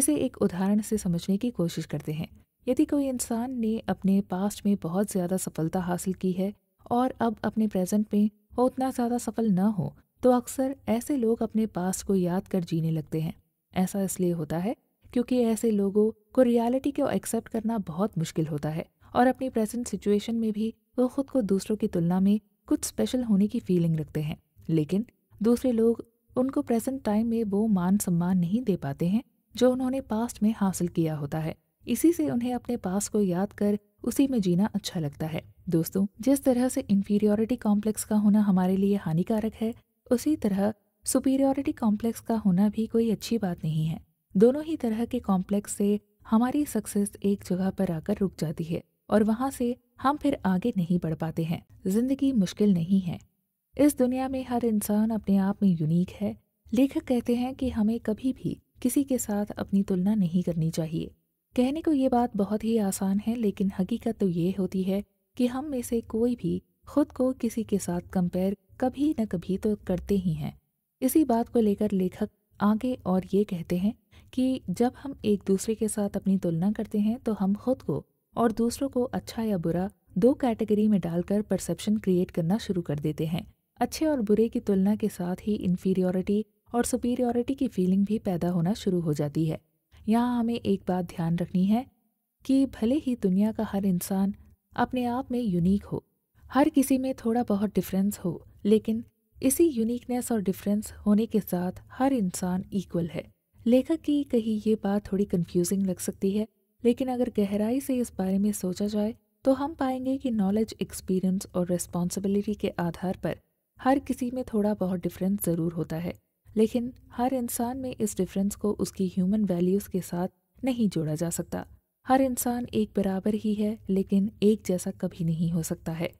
इसे एक उदाहरण से समझने की कोशिश करते हैं यदि कोई इंसान ने अपने पास्ट में बहुत ज़्यादा सफलता हासिल की है और अब अपने प्रेजेंट में वो उतना ज़्यादा सफल न हो तो अक्सर ऐसे लोग अपने पास्ट को याद कर जीने लगते हैं ऐसा इसलिए होता है क्योंकि ऐसे लोगों को रियलिटी को एक्सेप्ट करना बहुत मुश्किल होता है और अपनी प्रेजेंट सिचुएशन में भी वो खुद को दूसरों की तुलना में कुछ स्पेशल होने की फीलिंग रखते हैं लेकिन दूसरे लोग उनको प्रेजेंट टाइम में वो मान सम्मान नहीं दे पाते हैं जो उन्होंने पास्ट में हासिल किया होता है इसी से उन्हें अपने पास को याद कर उसी में जीना अच्छा लगता है दोस्तों जिस तरह से इन्फीरियोरिटी कॉम्प्लेक्स का होना हमारे लिए हानिकारक है उसी तरह सुपीरियोरिटी कॉम्प्लेक्स का होना भी कोई अच्छी बात नहीं है दोनों ही तरह के कॉम्प्लेक्स से हमारी सक्सेस एक जगह पर आकर रुक जाती है और वहाँ से हम फिर आगे नहीं बढ़ पाते हैं जिंदगी मुश्किल नहीं है इस दुनिया में हर इंसान अपने आप में यूनिक है लेखक कहते हैं कि हमें कभी भी किसी के साथ अपनी तुलना नहीं करनी चाहिए कहने को ये बात बहुत ही आसान है लेकिन हकीकत तो ये होती है कि हम में से कोई भी खुद को किसी के साथ कंपेयर कभी न कभी तो करते ही हैं इसी बात को लेकर लेखक आगे और ये कहते हैं कि जब हम एक दूसरे के साथ अपनी तुलना करते हैं तो हम खुद को और दूसरों को अच्छा या बुरा दो कैटेगरी में डालकर परसेप्शन क्रिएट करना शुरू कर देते हैं अच्छे और बुरे की तुलना के साथ ही इन्फीरियोरिटी और सुपीरियोरिटी की फीलिंग भी पैदा होना शुरू हो जाती है यहाँ हमें एक बात ध्यान रखनी है कि भले ही दुनिया का हर इंसान अपने आप में यूनिक हो हर किसी में थोड़ा बहुत डिफरेंस हो लेकिन इसी यूनिकनेस और डिफरेंस होने के साथ हर इंसान इक्वल है लेखक की कही ये बात थोड़ी कंफ्यूजिंग लग सकती है लेकिन अगर गहराई से इस बारे में सोचा जाए तो हम पाएंगे कि नॉलेज एक्सपीरियंस और रिस्पॉन्सिबिलिटी के आधार पर हर किसी में थोड़ा बहुत डिफरेंस ज़रूर होता है लेकिन हर इंसान में इस डिफरेंस को उसकी ह्यूमन वैल्यूज़ के साथ नहीं जोड़ा जा सकता हर इंसान एक बराबर ही है लेकिन एक जैसा कभी नहीं हो सकता है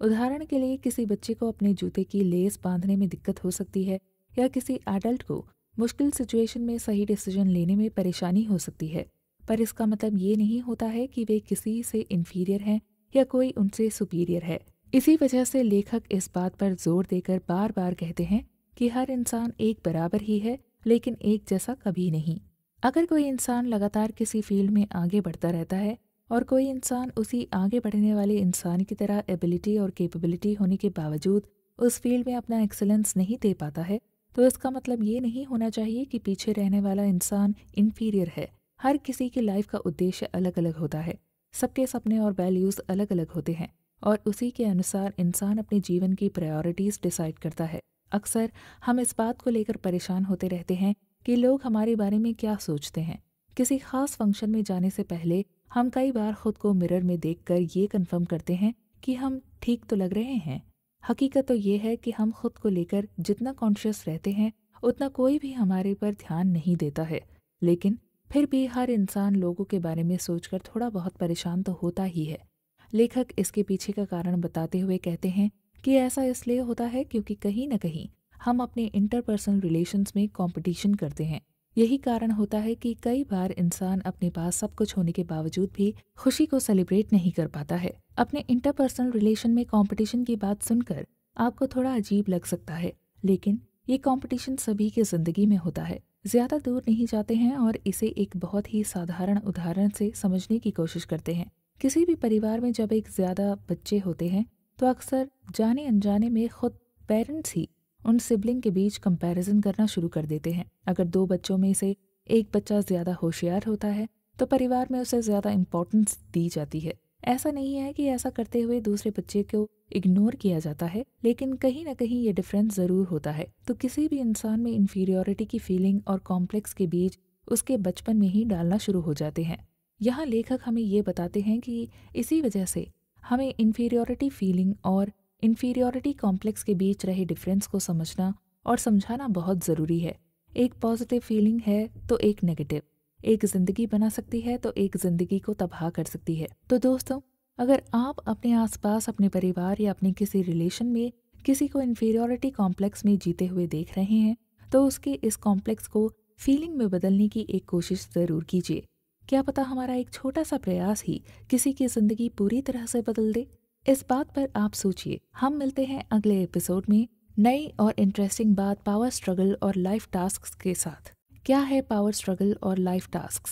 उदाहरण के लिए किसी बच्चे को अपने जूते की लेस बांधने में दिक्कत हो सकती है या किसी एडल्ट को मुश्किल सिचुएशन में सही डिसीजन लेने में परेशानी हो सकती है पर इसका मतलब ये नहीं होता है कि वे किसी से इन्फीरियर हैं या कोई उनसे सुपीरियर है इसी वजह से लेखक इस बात पर जोर देकर बार बार कहते हैं कि हर इंसान एक बराबर ही है लेकिन एक जैसा कभी नहीं अगर कोई इंसान लगातार किसी फील्ड में आगे बढ़ता रहता है और कोई इंसान उसी आगे बढ़ने वाले इंसान की तरह एबिलिटी और कैपेबिलिटी होने के बावजूद उस फील्ड में अपना एक्सेलेंस नहीं दे पाता है तो इसका मतलब ये नहीं होना चाहिए कि पीछे रहने वाला इंसान इन्फीरियर है हर किसी की लाइफ का उद्देश्य अलग अलग होता है सबके सपने और वैल्यूज़ अलग अलग होते हैं और उसी के अनुसार इंसान अपने जीवन की प्रायोरिटीज़ डिसाइड करता है अक्सर हम इस बात को लेकर परेशान होते रहते हैं कि लोग हमारे बारे में क्या सोचते हैं किसी खास फंक्शन में जाने से पहले हम कई बार खुद को मिरर में देखकर ये कंफर्म करते हैं कि हम ठीक तो लग रहे हैं हकीकत तो ये है कि हम खुद को लेकर जितना कॉन्शियस रहते हैं उतना कोई भी हमारे पर ध्यान नहीं देता है लेकिन फिर भी हर इंसान लोगों के बारे में सोचकर थोड़ा बहुत परेशान तो होता ही है लेखक इसके पीछे का कारण बताते हुए कहते हैं कि ऐसा इसलिए होता है क्योंकि कहीं ना कहीं हम अपने इंटरपर्सनल रिलेशंस में कंपटीशन करते हैं यही कारण होता है कि कई बार इंसान अपने पास सब कुछ होने के बावजूद भी खुशी को सेलिब्रेट नहीं कर पाता है अपने इंटरपर्सनल रिलेशन में कंपटीशन की बात सुनकर आपको थोड़ा अजीब लग सकता है लेकिन ये कंपटीशन सभी के जिंदगी में होता है ज्यादा दूर नहीं जाते हैं और इसे एक बहुत ही साधारण उदाहरण से समझने की कोशिश करते हैं किसी भी परिवार में जब एक ज्यादा बच्चे होते हैं तो अक्सर जाने अनजाने में खुद पेरेंट्स ही उन सिबलिंग के बीच कंपैरिजन करना शुरू कर देते हैं अगर दो बच्चों में से एक बच्चा ज़्यादा होशियार होता है तो परिवार में उसे ज़्यादा इम्पोर्टेंस दी जाती है ऐसा नहीं है कि ऐसा करते हुए दूसरे बच्चे को इग्नोर किया जाता है लेकिन कहीं ना कहीं ये डिफरेंस ज़रूर होता है तो किसी भी इंसान में इन्फीरियोरिटी की फीलिंग और कॉम्प्लेक्स के बीच उसके बचपन में ही डालना शुरू हो जाते हैं यहाँ लेखक हमें ये बताते हैं कि इसी वजह से हमें इन्फीरियोरिटी फीलिंग और इन्फीरियोरिटी कॉम्प्लेक्स के बीच रहे डिफरेंस को समझना और समझाना बहुत ज़रूरी है एक पॉजिटिव फीलिंग है तो एक नेगेटिव एक ज़िंदगी बना सकती है तो एक ज़िंदगी को तबाह कर सकती है तो दोस्तों अगर आप अपने आसपास अपने परिवार या अपने किसी रिलेशन में किसी को इन्फीरियोरिटी कॉम्प्लेक्स में जीते हुए देख रहे हैं तो उसके इस कॉम्प्लेक्स को फीलिंग में बदलने की एक कोशिश ज़रूर कीजिए क्या पता हमारा एक छोटा सा प्रयास ही किसी की ज़िंदगी पूरी तरह से बदल दे इस बात पर आप सोचिए हम मिलते हैं अगले एपिसोड में नई और इंटरेस्टिंग बात पावर स्ट्रगल और लाइफ टास्क के साथ क्या है पावर स्ट्रगल और लाइफ टास्क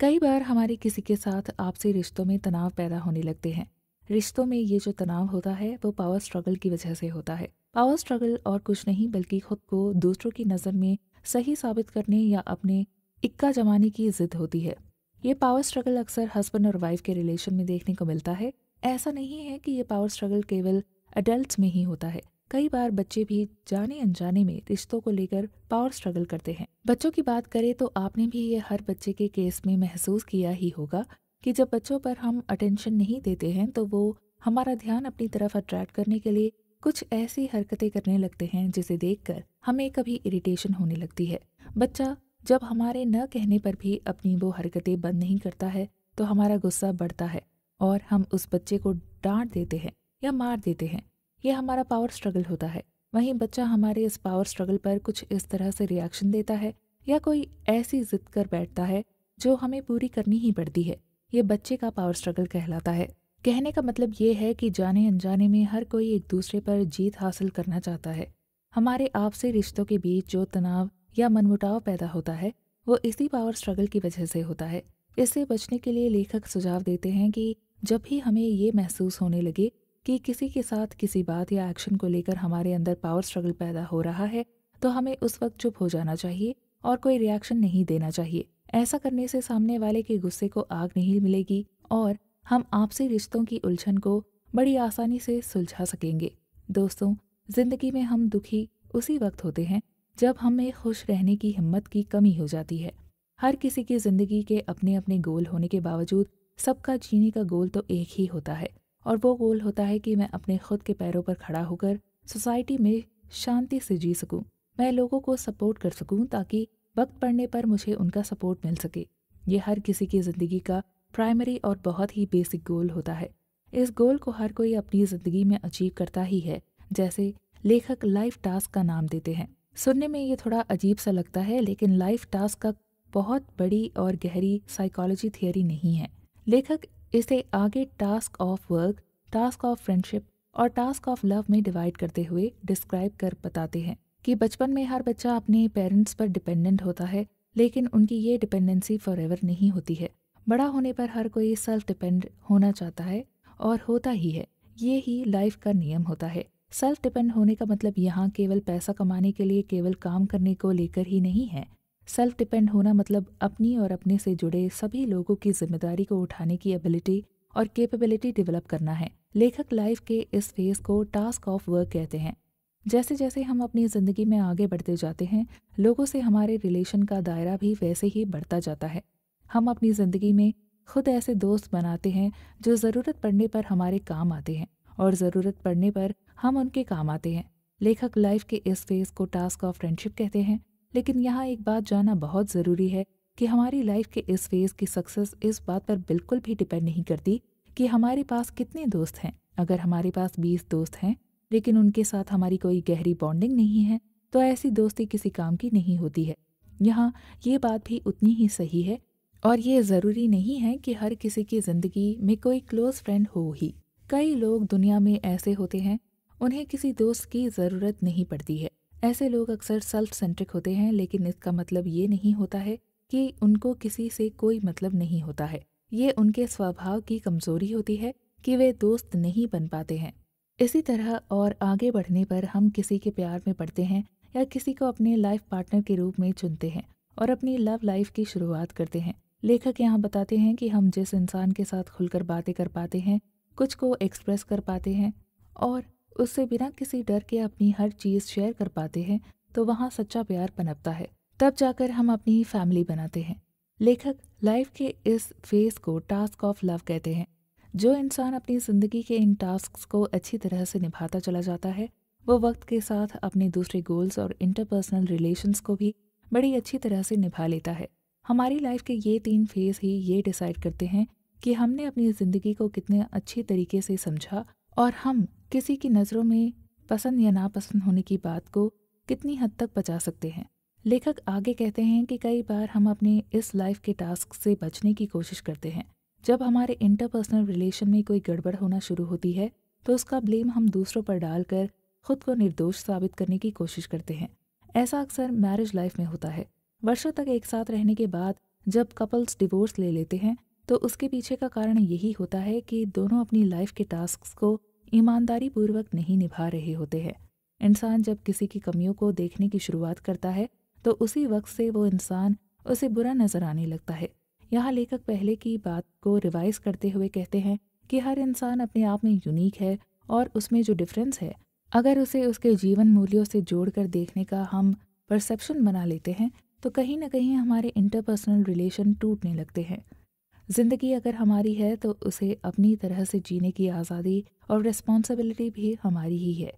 कई बार हमारे किसी के साथ आपसे रिश्तों में तनाव पैदा होने लगते हैं रिश्तों में ये जो तनाव होता है वो पावर स्ट्रगल की वजह से होता है पावर स्ट्रगल और कुछ नहीं बल्कि खुद को दूसरों की नज़र में सही साबित करने या अपने इक्का जमाने की जिद होती है ये पावर स्ट्रगल अक्सर हस्बैंड और वाइफ के रिलेशन में देखने को मिलता है ऐसा नहीं है कि ये पावर स्ट्रगल केवल अडल्ट में ही होता है कई बार बच्चे भी जाने अनजाने में रिश्तों को लेकर पावर स्ट्रगल करते हैं बच्चों की बात करें तो आपने भी ये हर बच्चे के केस में महसूस किया ही होगा कि जब बच्चों पर हम अटेंशन नहीं देते हैं तो वो हमारा ध्यान अपनी तरफ अट्रैक्ट करने के लिए कुछ ऐसी हरकतें करने लगते हैं जिसे देखकर हमें कभी इरिटेशन होने लगती है बच्चा जब हमारे न कहने पर भी अपनी वो हरकतें बंद नहीं करता है तो हमारा गुस्सा बढ़ता है और हम उस बच्चे को डांट देते हैं या मार देते हैं ये हमारा पावर स्ट्रगल होता है वहीं बच्चा हमारे इस पावर स्ट्रगल पर कुछ इस तरह से रिएक्शन देता है या कोई ऐसी जिद कर बैठता है जो हमें पूरी करनी ही पड़ती है ये बच्चे का पावर स्ट्रगल कहलाता है कहने का मतलब ये है कि जाने अनजाने में हर कोई एक दूसरे पर जीत हासिल करना चाहता है हमारे आपसी रिश्तों के बीच जो तनाव या मनमुटाव पैदा होता है वो इसी पावर स्ट्रगल की वजह से होता है इससे बचने के लिए लेखक सुझाव देते हैं कि जब भी हमें ये महसूस होने लगे कि किसी के साथ किसी बात या एक्शन को लेकर हमारे अंदर पावर स्ट्रगल पैदा हो रहा है तो हमें उस वक्त चुप हो जाना चाहिए और कोई रिएक्शन नहीं देना चाहिए ऐसा करने से सामने वाले के गुस्से को आग नहीं मिलेगी और हम आपसी रिश्तों की उलझन को बड़ी आसानी से सुलझा सकेंगे दोस्तों जिंदगी में हम दुखी उसी वक्त होते हैं जब हमें खुश रहने की हिम्मत की कमी हो जाती है हर किसी की ज़िंदगी के अपने अपने गोल होने के बावजूद सबका जीने का गोल तो एक ही होता है और वो गोल होता है कि मैं अपने खुद के पैरों पर खड़ा होकर सोसाइटी में शांति से जी सकूं मैं लोगों को सपोर्ट कर सकूं ताकि वक्त पड़ने पर मुझे उनका सपोर्ट मिल सके ये हर किसी की ज़िंदगी का प्राइमरी और बहुत ही बेसिक गोल होता है इस गोल को हर कोई अपनी ज़िंदगी में अचीव करता ही है जैसे लेखक लाइफ टास्क का नाम देते हैं सुनने में ये थोड़ा अजीब सा लगता है लेकिन लाइफ टास्क का बहुत बड़ी और गहरी साइकोलॉजी थियोरी नहीं है लेखक इसे आगे task of work task of friendship और टास्क ऑफ लव में डिवाइड करते हुए डिस्क्राइब कर बताते हैं कि बचपन में हर बच्चा अपने पेरेंट्स पर डिपेंडेंट होता है लेकिन उनकी ये डिपेंडेंसी फॉर एवर नहीं होती है बड़ा होने पर हर कोई सेल्फ डिपेंड होना चाहता है और होता ही है ये ही लाइफ का नियम होता है सेल्फ डिपेंड होने का मतलब यहाँ केवल पैसा कमाने के लिए केवल काम करने को लेकर ही नहीं है सेल्फ डिपेंड होना मतलब अपनी और अपने से जुड़े सभी लोगों की जिम्मेदारी को उठाने की एबिलिटी और कैपेबिलिटी डेवलप करना है लेखक लाइफ के इस फेज को टास्क ऑफ वर्क कहते हैं जैसे जैसे हम अपनी ज़िंदगी में आगे बढ़ते जाते हैं लोगों से हमारे रिलेशन का दायरा भी वैसे ही बढ़ता जाता है हम अपनी ज़िंदगी में खुद ऐसे दोस्त बनाते हैं जो ज़रूरत पड़ने पर हमारे काम आते हैं और ज़रूरत पड़ने पर हम उनके काम आते हैं लेखक लाइफ के इस फेज को टास्क ऑफ फ्रेंडशिप कहते हैं लेकिन यहाँ एक बात जानना बहुत ज़रूरी है कि हमारी लाइफ के इस फेज़ की सक्सेस इस बात पर बिल्कुल भी डिपेंड नहीं करती कि हमारे पास कितने दोस्त हैं अगर हमारे पास बीस दोस्त हैं लेकिन उनके साथ हमारी कोई गहरी बॉन्डिंग नहीं है तो ऐसी दोस्ती किसी काम की नहीं होती है यहाँ ये बात भी उतनी ही सही है और ये ज़रूरी नहीं है कि हर किसी की ज़िंदगी में कोई क्लोज़ फ्रेंड हो ही कई लोग दुनिया में ऐसे होते हैं उन्हें किसी दोस्त की ज़रूरत नहीं पड़ती है ऐसे लोग अक्सर सेल्फ सेंट्रिक होते हैं लेकिन इसका मतलब ये नहीं होता है कि उनको किसी से कोई मतलब नहीं होता है ये उनके स्वभाव की कमजोरी होती है कि वे दोस्त नहीं बन पाते हैं इसी तरह और आगे बढ़ने पर हम किसी के प्यार में पड़ते हैं या किसी को अपने लाइफ पार्टनर के रूप में चुनते हैं और अपनी लव लाइफ की शुरुआत करते हैं लेखक यहाँ बताते हैं कि हम जिस इंसान के साथ खुलकर बातें कर पाते हैं कुछ को एक्सप्रेस कर पाते हैं और उससे बिना किसी डर के अपनी हर चीज़ शेयर कर पाते हैं तो वहाँ सच्चा प्यार पनपता है तब जाकर हम अपनी फैमिली बनाते हैं लेखक लाइफ के इस फेज को टास्क ऑफ लव कहते हैं जो इंसान अपनी ज़िंदगी के इन टास्क को अच्छी तरह से निभाता चला जाता है वो वक्त के साथ अपने दूसरे गोल्स और इंटरपर्सनल रिलेशंस को भी बड़ी अच्छी तरह से निभा लेता है हमारी लाइफ के ये तीन फेज़ ही ये डिसाइड करते हैं कि हमने अपनी ज़िंदगी को कितने अच्छे तरीके से समझा और हम किसी की नज़रों में पसंद या नापसंद होने की बात को कितनी हद तक बचा सकते हैं लेखक आगे कहते हैं कि कई बार हम अपने इस लाइफ के टास्क से बचने की कोशिश करते हैं जब हमारे इंटरपर्सनल रिलेशन में कोई गड़बड़ होना शुरू होती है तो उसका ब्लेम हम दूसरों पर डालकर खुद को निर्दोष साबित करने की कोशिश करते हैं ऐसा अक्सर मैरिज लाइफ में होता है वर्षों तक एक साथ रहने के बाद जब कपल्स डिवोर्स ले लेते हैं तो उसके पीछे का कारण यही होता है कि दोनों अपनी लाइफ के टास्क को ईमानदारी पूर्वक नहीं निभा रहे होते हैं इंसान जब किसी की कमियों को देखने की शुरुआत करता है तो उसी वक्त से वो इंसान उसे बुरा नजर आने लगता है यहाँ लेखक पहले की बात को रिवाइज करते हुए कहते हैं कि हर इंसान अपने आप में यूनिक है और उसमें जो डिफरेंस है अगर उसे उसके जीवन मूल्यों से जोड़कर देखने का हम परसेप्शन बना लेते हैं तो कहीं ना कहीं हमारे इंटरपर्सनल रिलेशन टूटने लगते हैं ज़िंदगी अगर हमारी है तो उसे अपनी तरह से जीने की आज़ादी और रिस्पॉन्सिबिलिटी भी हमारी ही है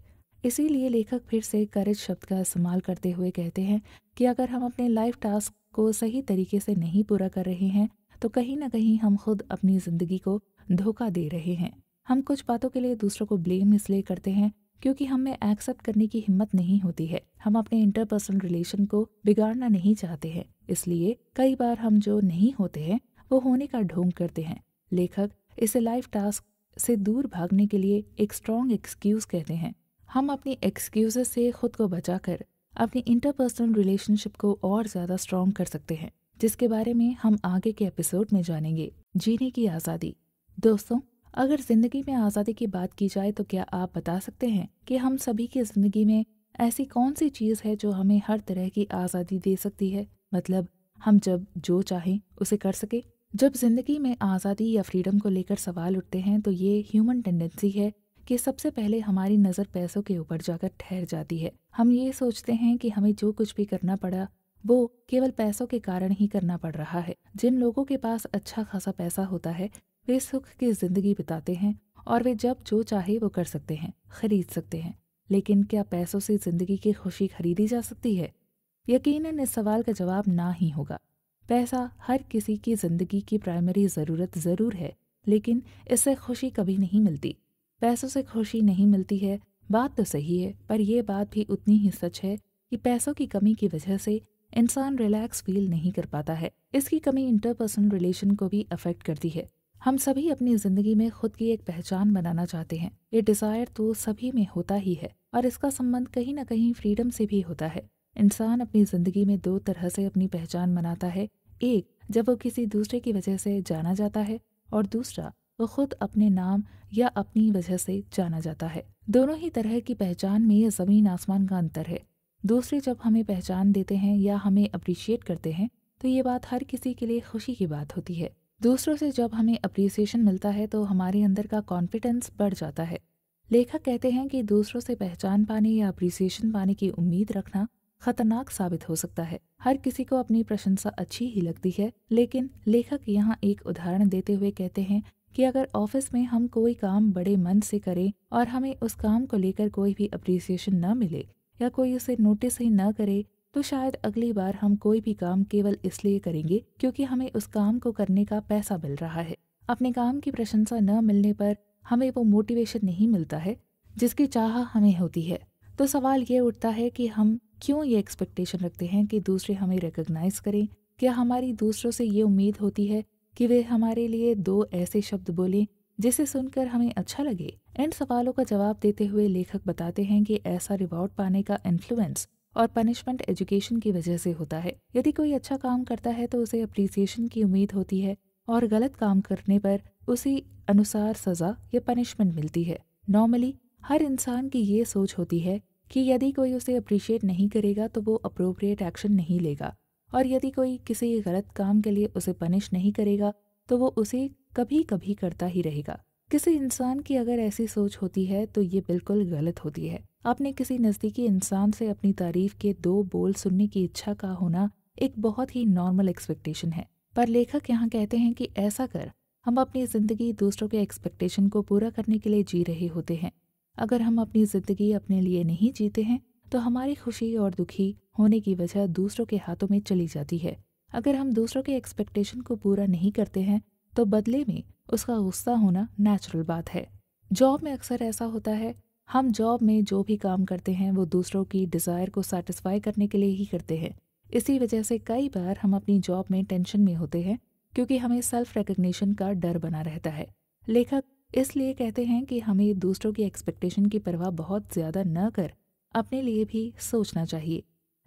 इसीलिए लेखक फिर से करेज शब्द का इस्तेमाल करते हुए कहते हैं कि अगर हम अपने लाइफ टास्क को सही तरीके से नहीं पूरा कर रहे हैं तो कहीं ना कहीं हम खुद अपनी ज़िंदगी को धोखा दे रहे हैं हम कुछ बातों के लिए दूसरों को ब्लेम इसलिए करते हैं क्योंकि हमें एक्सेप्ट करने की हिम्मत नहीं होती है हम अपने इंटरपर्सनल रिलेशन को बिगाड़ना नहीं चाहते हैं इसलिए कई बार हम जो नहीं होते हैं वो होने का ढोंग करते हैं लेखक इसे लाइफ टास्क से दूर भागने के लिए एक स्ट्रॉन्ग एक्सक्यूज कहते हैं हम अपनी एक्सक्यूज से खुद को बचाकर अपनी इंटरपर्सनल रिलेशनशिप को और ज़्यादा स्ट्रॉन्ग कर सकते हैं जिसके बारे में हम आगे के एपिसोड में जानेंगे जीने की आज़ादी दोस्तों अगर ज़िंदगी में आज़ादी की बात की जाए तो क्या आप बता सकते हैं कि हम सभी की ज़िंदगी में ऐसी कौन सी चीज़ है जो हमें हर तरह की आज़ादी दे सकती है मतलब हम जब जो चाहें उसे कर सके जब ज़िंदगी में आज़ादी या फ्रीडम को लेकर सवाल उठते हैं तो ये ह्यूमन टेंडेंसी है कि सबसे पहले हमारी नज़र पैसों के ऊपर जाकर ठहर जाती है हम ये सोचते हैं कि हमें जो कुछ भी करना पड़ा वो केवल पैसों के कारण ही करना पड़ रहा है जिन लोगों के पास अच्छा खासा पैसा होता है वे सुख की ज़िंदगी बिताते हैं और वे जब जो चाहे वो कर सकते हैं खरीद सकते हैं लेकिन क्या पैसों से ज़िंदगी की खुशी खरीदी जा सकती है यक़ीन इस सवाल का जवाब ना ही होगा पैसा हर किसी की ज़िंदगी की प्राइमरी ज़रूरत ज़रूर है लेकिन इससे खुशी कभी नहीं मिलती पैसों से खुशी नहीं मिलती है बात तो सही है पर यह बात भी उतनी ही सच है कि पैसों की कमी की वजह से इंसान रिलैक्स फील नहीं कर पाता है इसकी कमी इंटरपर्सनल रिलेशन को भी अफेक्ट करती है हम सभी अपनी जिंदगी में खुद की एक पहचान बनाना चाहते हैं ये डिज़ायर तो सभी में होता ही है और इसका संबंध कहीं ना कहीं फ्रीडम से भी होता है इंसान अपनी ज़िंदगी में दो तरह से अपनी पहचान मनाता है एक जब वो किसी दूसरे की वजह से जाना जाता है और दूसरा वो खुद अपने नाम या अपनी वजह से जाना जाता है दोनों ही तरह की पहचान में ज़मीन आसमान का अंतर है दूसरे जब हमें पहचान देते हैं या हमें अप्रिशिएट करते हैं तो ये बात हर किसी के लिए खुशी की बात होती है दूसरों से जब हमें अप्रिसिएशन मिलता है तो हमारे अंदर का कॉन्फिडेंस बढ़ जाता है लेखक कहते हैं कि दूसरों से पहचान पाने या अप्रिसिएशन पाने की उम्मीद रखना खतरनाक साबित हो सकता है हर किसी को अपनी प्रशंसा अच्छी ही लगती है लेकिन लेखक यहाँ एक उदाहरण देते हुए कहते हैं कि अगर ऑफिस में हम कोई काम बड़े मन से करें और हमें उस काम को लेकर कोई भी अप्रिसिएशन न मिले या कोई उसे नोटिस ही न करे तो शायद अगली बार हम कोई भी काम केवल इसलिए करेंगे क्योंकि हमें उस काम को करने का पैसा मिल रहा है अपने काम की प्रशंसा न मिलने पर हमें वो मोटिवेशन नहीं मिलता है जिसकी चाह हमें होती है तो सवाल ये उठता है कि हम क्यों ये एक्सपेक्टेशन रखते हैं कि दूसरे हमें रिकग्नाइज करें क्या हमारी दूसरों से ये उम्मीद होती है कि वे हमारे लिए दो ऐसे शब्द बोलें जिसे सुनकर हमें अच्छा लगे इन सवालों का जवाब देते हुए लेखक बताते हैं कि ऐसा रिवॉर्ड पाने का इन्फ्लुएंस और पनिशमेंट एजुकेशन की वजह से होता है यदि कोई अच्छा काम करता है तो उसे अप्रिसिएशन की उम्मीद होती है और गलत काम करने पर उसी अनुसार सजा या पनिशमेंट मिलती है नॉर्मली हर इंसान की ये सोच होती है कि यदि कोई उसे अप्रिशिएट नहीं करेगा तो वो अप्रोप्रिएट एक्शन नहीं लेगा और यदि कोई किसी गलत काम के लिए उसे पनिश नहीं करेगा तो वो उसे कभी कभी करता ही रहेगा किसी इंसान की अगर ऐसी सोच होती है तो ये बिल्कुल गलत होती है आपने किसी नज़दीकी इंसान से अपनी तारीफ के दो बोल सुनने की इच्छा का होना एक बहुत ही नॉर्मल एक्सपेक्टेशन है पर लेखक यहाँ कहते हैं कि ऐसा कर हम अपनी ज़िंदगी दूसरों के एक्सपेक्टेशन को पूरा करने के लिए जी रहे होते हैं अगर हम अपनी ज़िंदगी अपने लिए नहीं जीते हैं तो हमारी खुशी और दुखी होने की वजह दूसरों के हाथों में चली जाती है अगर हम दूसरों के एक्सपेक्टेशन को पूरा नहीं करते हैं तो बदले में उसका गुस्सा होना नेचुरल बात है जॉब में अक्सर ऐसा होता है हम जॉब में जो भी काम करते हैं वो दूसरों की डिज़ायर को सेटिस्फाई करने के लिए ही करते हैं इसी वजह से कई बार हम अपनी जॉब में टेंशन में होते हैं क्योंकि हमें सेल्फ रिकग्निशन का डर बना रहता है लेखक इसलिए कहते हैं कि हमें दूसरों की एक्सपेक्टेशन की परवाह बहुत ज़्यादा न कर अपने लिए भी सोचना चाहिए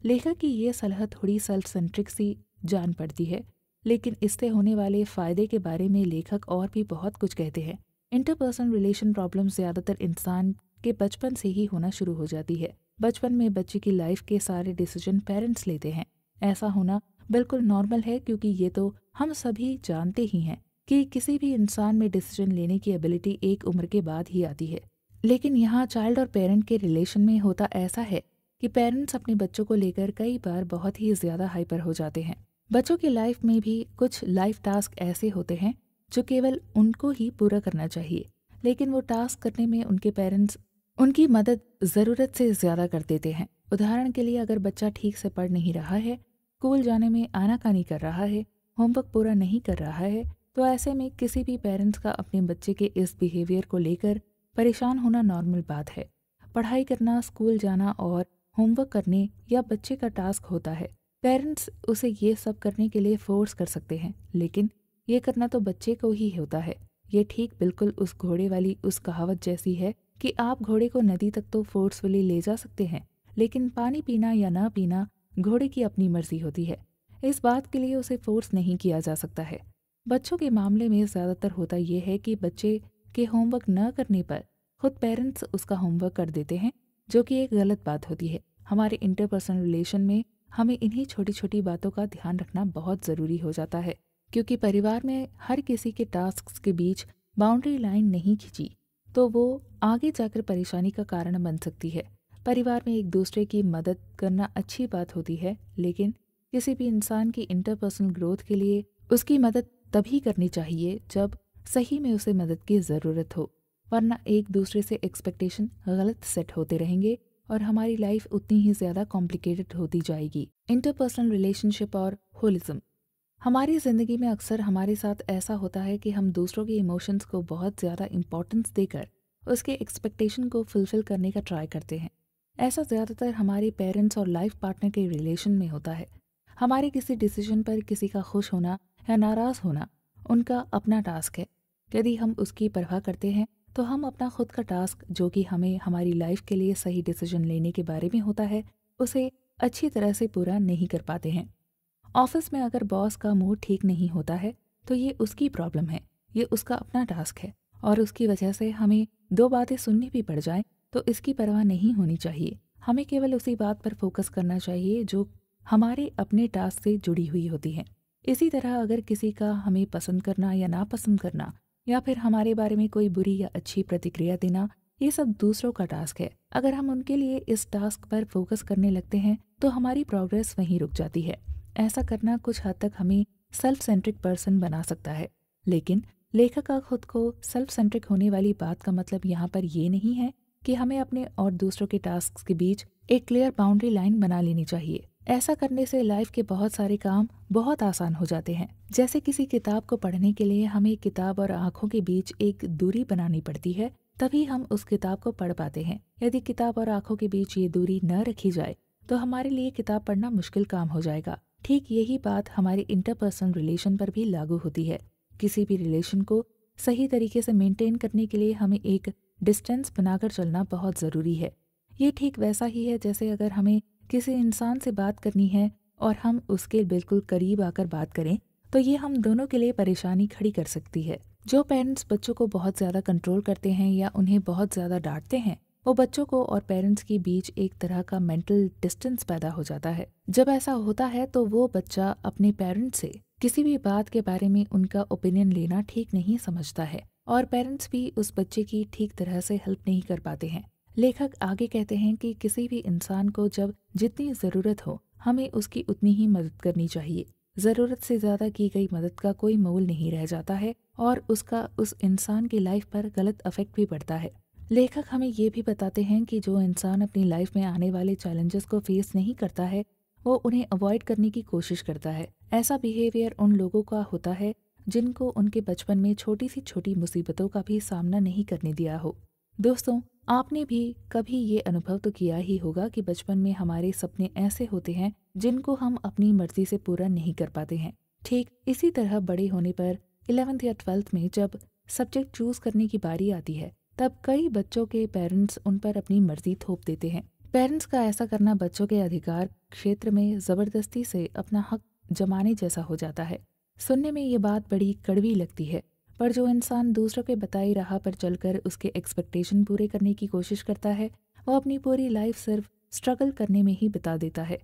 लेखक की ये सलाह थोड़ी सेल्फ सेंट्रिक सी जान पड़ती है लेकिन इससे होने वाले फ़ायदे के बारे में लेखक और भी बहुत कुछ कहते हैं इंटरपर्सनल रिलेशन प्रॉब्लम ज़्यादातर इंसान के बचपन से ही होना शुरू हो जाती है बचपन में बच्चे की लाइफ के सारे डिसीजन पेरेंट्स लेते हैं ऐसा होना बिल्कुल नॉर्मल है क्योंकि ये तो हम सभी जानते ही हैं कि किसी भी इंसान में डिसीजन लेने की एबिलिटी एक उम्र के बाद ही आती है लेकिन यहाँ चाइल्ड और पेरेंट के रिलेशन में होता ऐसा है कि पेरेंट्स अपने बच्चों को लेकर कई बार बहुत ही ज़्यादा हाइपर हो जाते हैं बच्चों की लाइफ में भी कुछ लाइफ टास्क ऐसे होते हैं जो केवल उनको ही पूरा करना चाहिए लेकिन वो टास्क करने में उनके पेरेंट्स उनकी मदद ज़रूरत से ज़्यादा कर देते हैं उदाहरण के लिए अगर बच्चा ठीक से पढ़ नहीं रहा है स्कूल जाने में आनाकानी कर रहा है होमवर्क पूरा नहीं कर रहा है तो ऐसे में किसी भी पेरेंट्स का अपने बच्चे के इस बिहेवियर को लेकर परेशान होना नॉर्मल बात है पढ़ाई करना स्कूल जाना और होमवर्क करने या बच्चे का टास्क होता है पेरेंट्स उसे ये सब करने के लिए फोर्स कर सकते हैं लेकिन ये करना तो बच्चे को ही होता है ये ठीक बिल्कुल उस घोड़े वाली उस कहावत जैसी है कि आप घोड़े को नदी तक तो फोर्सफुली ले जा सकते हैं लेकिन पानी पीना या ना पीना घोड़े की अपनी मर्जी होती है इस बात के लिए उसे फोर्स नहीं किया जा सकता है बच्चों के मामले में ज़्यादातर होता यह है कि बच्चे के होमवर्क न करने पर खुद पेरेंट्स उसका होमवर्क कर देते हैं जो कि एक गलत बात होती है हमारे इंटरपर्सनल रिलेशन में हमें इन्हीं छोटी छोटी बातों का ध्यान रखना बहुत ज़रूरी हो जाता है क्योंकि परिवार में हर किसी के टास्क के बीच बाउंड्री लाइन नहीं खींची तो वो आगे जाकर परेशानी का कारण बन सकती है परिवार में एक दूसरे की मदद करना अच्छी बात होती है लेकिन किसी भी इंसान की इंटरपर्सनल ग्रोथ के लिए उसकी मदद तभी करनी चाहिए जब सही में उसे मदद की ज़रूरत हो वरना एक दूसरे से एक्सपेक्टेशन गलत सेट होते रहेंगे और हमारी लाइफ उतनी ही ज़्यादा कॉम्प्लिकेटेड होती जाएगी इंटरपर्सनल रिलेशनशिप और होलिज्म हमारी ज़िंदगी में अक्सर हमारे साथ ऐसा होता है कि हम दूसरों के इमोशंस को बहुत ज़्यादा इम्पोर्टेंस देकर उसके एक्सपेक्टेशन को फुलफ़िल करने का ट्राई करते हैं ऐसा ज़्यादातर हमारे पेरेंट्स और लाइफ पार्टनर के रिलेशन में होता है हमारे किसी डिसीजन पर किसी का खुश होना या नाराज़ होना उनका अपना टास्क है यदि हम उसकी परवाह करते हैं तो हम अपना खुद का टास्क जो कि हमें हमारी लाइफ के लिए सही डिसीजन लेने के बारे में होता है उसे अच्छी तरह से पूरा नहीं कर पाते हैं ऑफिस में अगर बॉस का मूड ठीक नहीं होता है तो ये उसकी प्रॉब्लम है ये उसका अपना टास्क है और उसकी वजह से हमें दो बातें सुननी भी पड़ जाएं तो इसकी परवाह नहीं होनी चाहिए हमें केवल उसी बात पर फोकस करना चाहिए जो हमारे अपने टास्क से जुड़ी हुई होती है इसी तरह अगर किसी का हमें पसंद करना या नापसंद करना या फिर हमारे बारे में कोई बुरी या अच्छी प्रतिक्रिया देना ये सब दूसरों का टास्क है अगर हम उनके लिए इस टास्क पर फोकस करने लगते हैं तो हमारी प्रोग्रेस वहीं रुक जाती है ऐसा करना कुछ हद तक हमें सेल्फ सेंट्रिक पर्सन बना सकता है लेकिन लेखक का खुद को सेल्फ सेंट्रिक होने वाली बात का मतलब यहाँ पर ये नहीं है कि हमें अपने और दूसरों के टास्क के बीच एक क्लियर बाउंड्री लाइन बना लेनी चाहिए ऐसा करने से लाइफ के बहुत सारे काम बहुत आसान हो जाते हैं जैसे किसी किताब को पढ़ने के लिए हमें किताब और आंखों के बीच एक दूरी बनानी पड़ती है तभी हम उस किताब को पढ़ पाते हैं यदि किताब और आंखों के बीच ये दूरी न रखी जाए तो हमारे लिए किताब पढ़ना मुश्किल काम हो जाएगा ठीक यही बात हमारे इंटरपर्सनल रिलेशन पर भी लागू होती है किसी भी रिलेशन को सही तरीके से मेंटेन करने के लिए हमें एक डिस्टेंस बनाकर चलना बहुत ज़रूरी है ये ठीक वैसा ही है जैसे अगर हमें किसी इंसान से बात करनी है और हम उसके बिल्कुल करीब आकर बात करें तो ये हम दोनों के लिए परेशानी खड़ी कर सकती है जो पेरेंट्स बच्चों को बहुत ज़्यादा कंट्रोल करते हैं या उन्हें बहुत ज़्यादा डांटते हैं वो बच्चों को और पेरेंट्स के बीच एक तरह का मेंटल डिस्टेंस पैदा हो जाता है जब ऐसा होता है तो वो बच्चा अपने पेरेंट्स से किसी भी बात के बारे में उनका ओपिनियन लेना ठीक नहीं समझता है और पेरेंट्स भी उस बच्चे की ठीक तरह से हेल्प नहीं कर पाते हैं लेखक आगे कहते हैं कि किसी भी इंसान को जब जितनी ज़रूरत हो हमें उसकी उतनी ही मदद करनी चाहिए ज़रूरत से ज़्यादा की गई मदद का कोई मोल नहीं रह जाता है और उसका उस इंसान की लाइफ पर गलत अफेक्ट भी पड़ता है लेखक हमें ये भी बताते हैं कि जो इंसान अपनी लाइफ में आने वाले चैलेंजेस को फेस नहीं करता है वो उन्हें अवॉइड करने की कोशिश करता है ऐसा बिहेवियर उन लोगों का होता है जिनको उनके बचपन में छोटी सी छोटी मुसीबतों का भी सामना नहीं करने दिया हो दोस्तों आपने भी कभी ये अनुभव तो किया ही होगा कि बचपन में हमारे सपने ऐसे होते हैं जिनको हम अपनी मर्जी से पूरा नहीं कर पाते हैं ठीक इसी तरह बड़े होने पर इलेवेंथ या ट्वेल्थ में जब सब्जेक्ट चूज करने की बारी आती है तब कई बच्चों के पेरेंट्स उन पर अपनी मर्जी थोप देते हैं पेरेंट्स का ऐसा करना बच्चों के अधिकार क्षेत्र में ज़बरदस्ती से अपना हक जमाने जैसा हो जाता है सुनने में ये बात बड़ी कड़वी लगती है पर जो इंसान दूसरों के बताई राह पर चलकर उसके एक्सपेक्टेशन पूरे करने की कोशिश करता है वह अपनी पूरी लाइफ सिर्फ स्ट्रगल करने में ही बिता देता है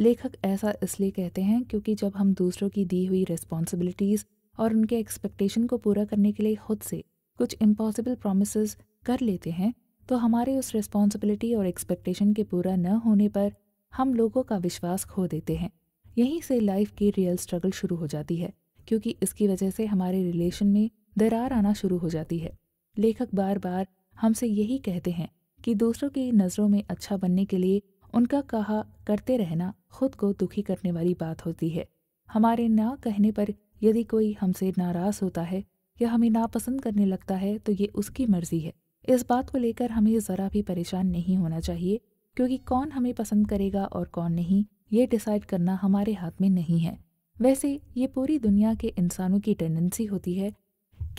लेखक ऐसा इसलिए कहते हैं क्योंकि जब हम दूसरों की दी हुई रिस्पॉन्सिबिलिटीज़ और उनके एक्सपेक्टेशन को पूरा करने के लिए खुद से कुछ इम्पॉसिबल प्रोमिस कर लेते हैं तो हमारे उस रिस्पॉन्सिबिलिटी और एक्सपेक्टेशन के पूरा न होने पर हम लोगों का विश्वास खो देते हैं यहीं से लाइफ की रियल स्ट्रगल शुरू हो जाती है क्योंकि इसकी वजह से हमारे रिलेशन में दरार आना शुरू हो जाती है लेखक बार बार हमसे यही कहते हैं कि दूसरों की नज़रों में अच्छा बनने के लिए उनका कहा करते रहना खुद को दुखी करने वाली बात होती है हमारे ना कहने पर यदि कोई हमसे नाराज़ होता है या हमें नापसंद करने लगता है तो ये उसकी मर्जी है इस बात को लेकर हमें ज़रा भी परेशान नहीं होना चाहिए क्योंकि कौन हमें पसंद करेगा और कौन नहीं ये डिसाइड करना हमारे हाथ में नहीं है वैसे ये पूरी दुनिया के इंसानों की टेंडेंसी होती है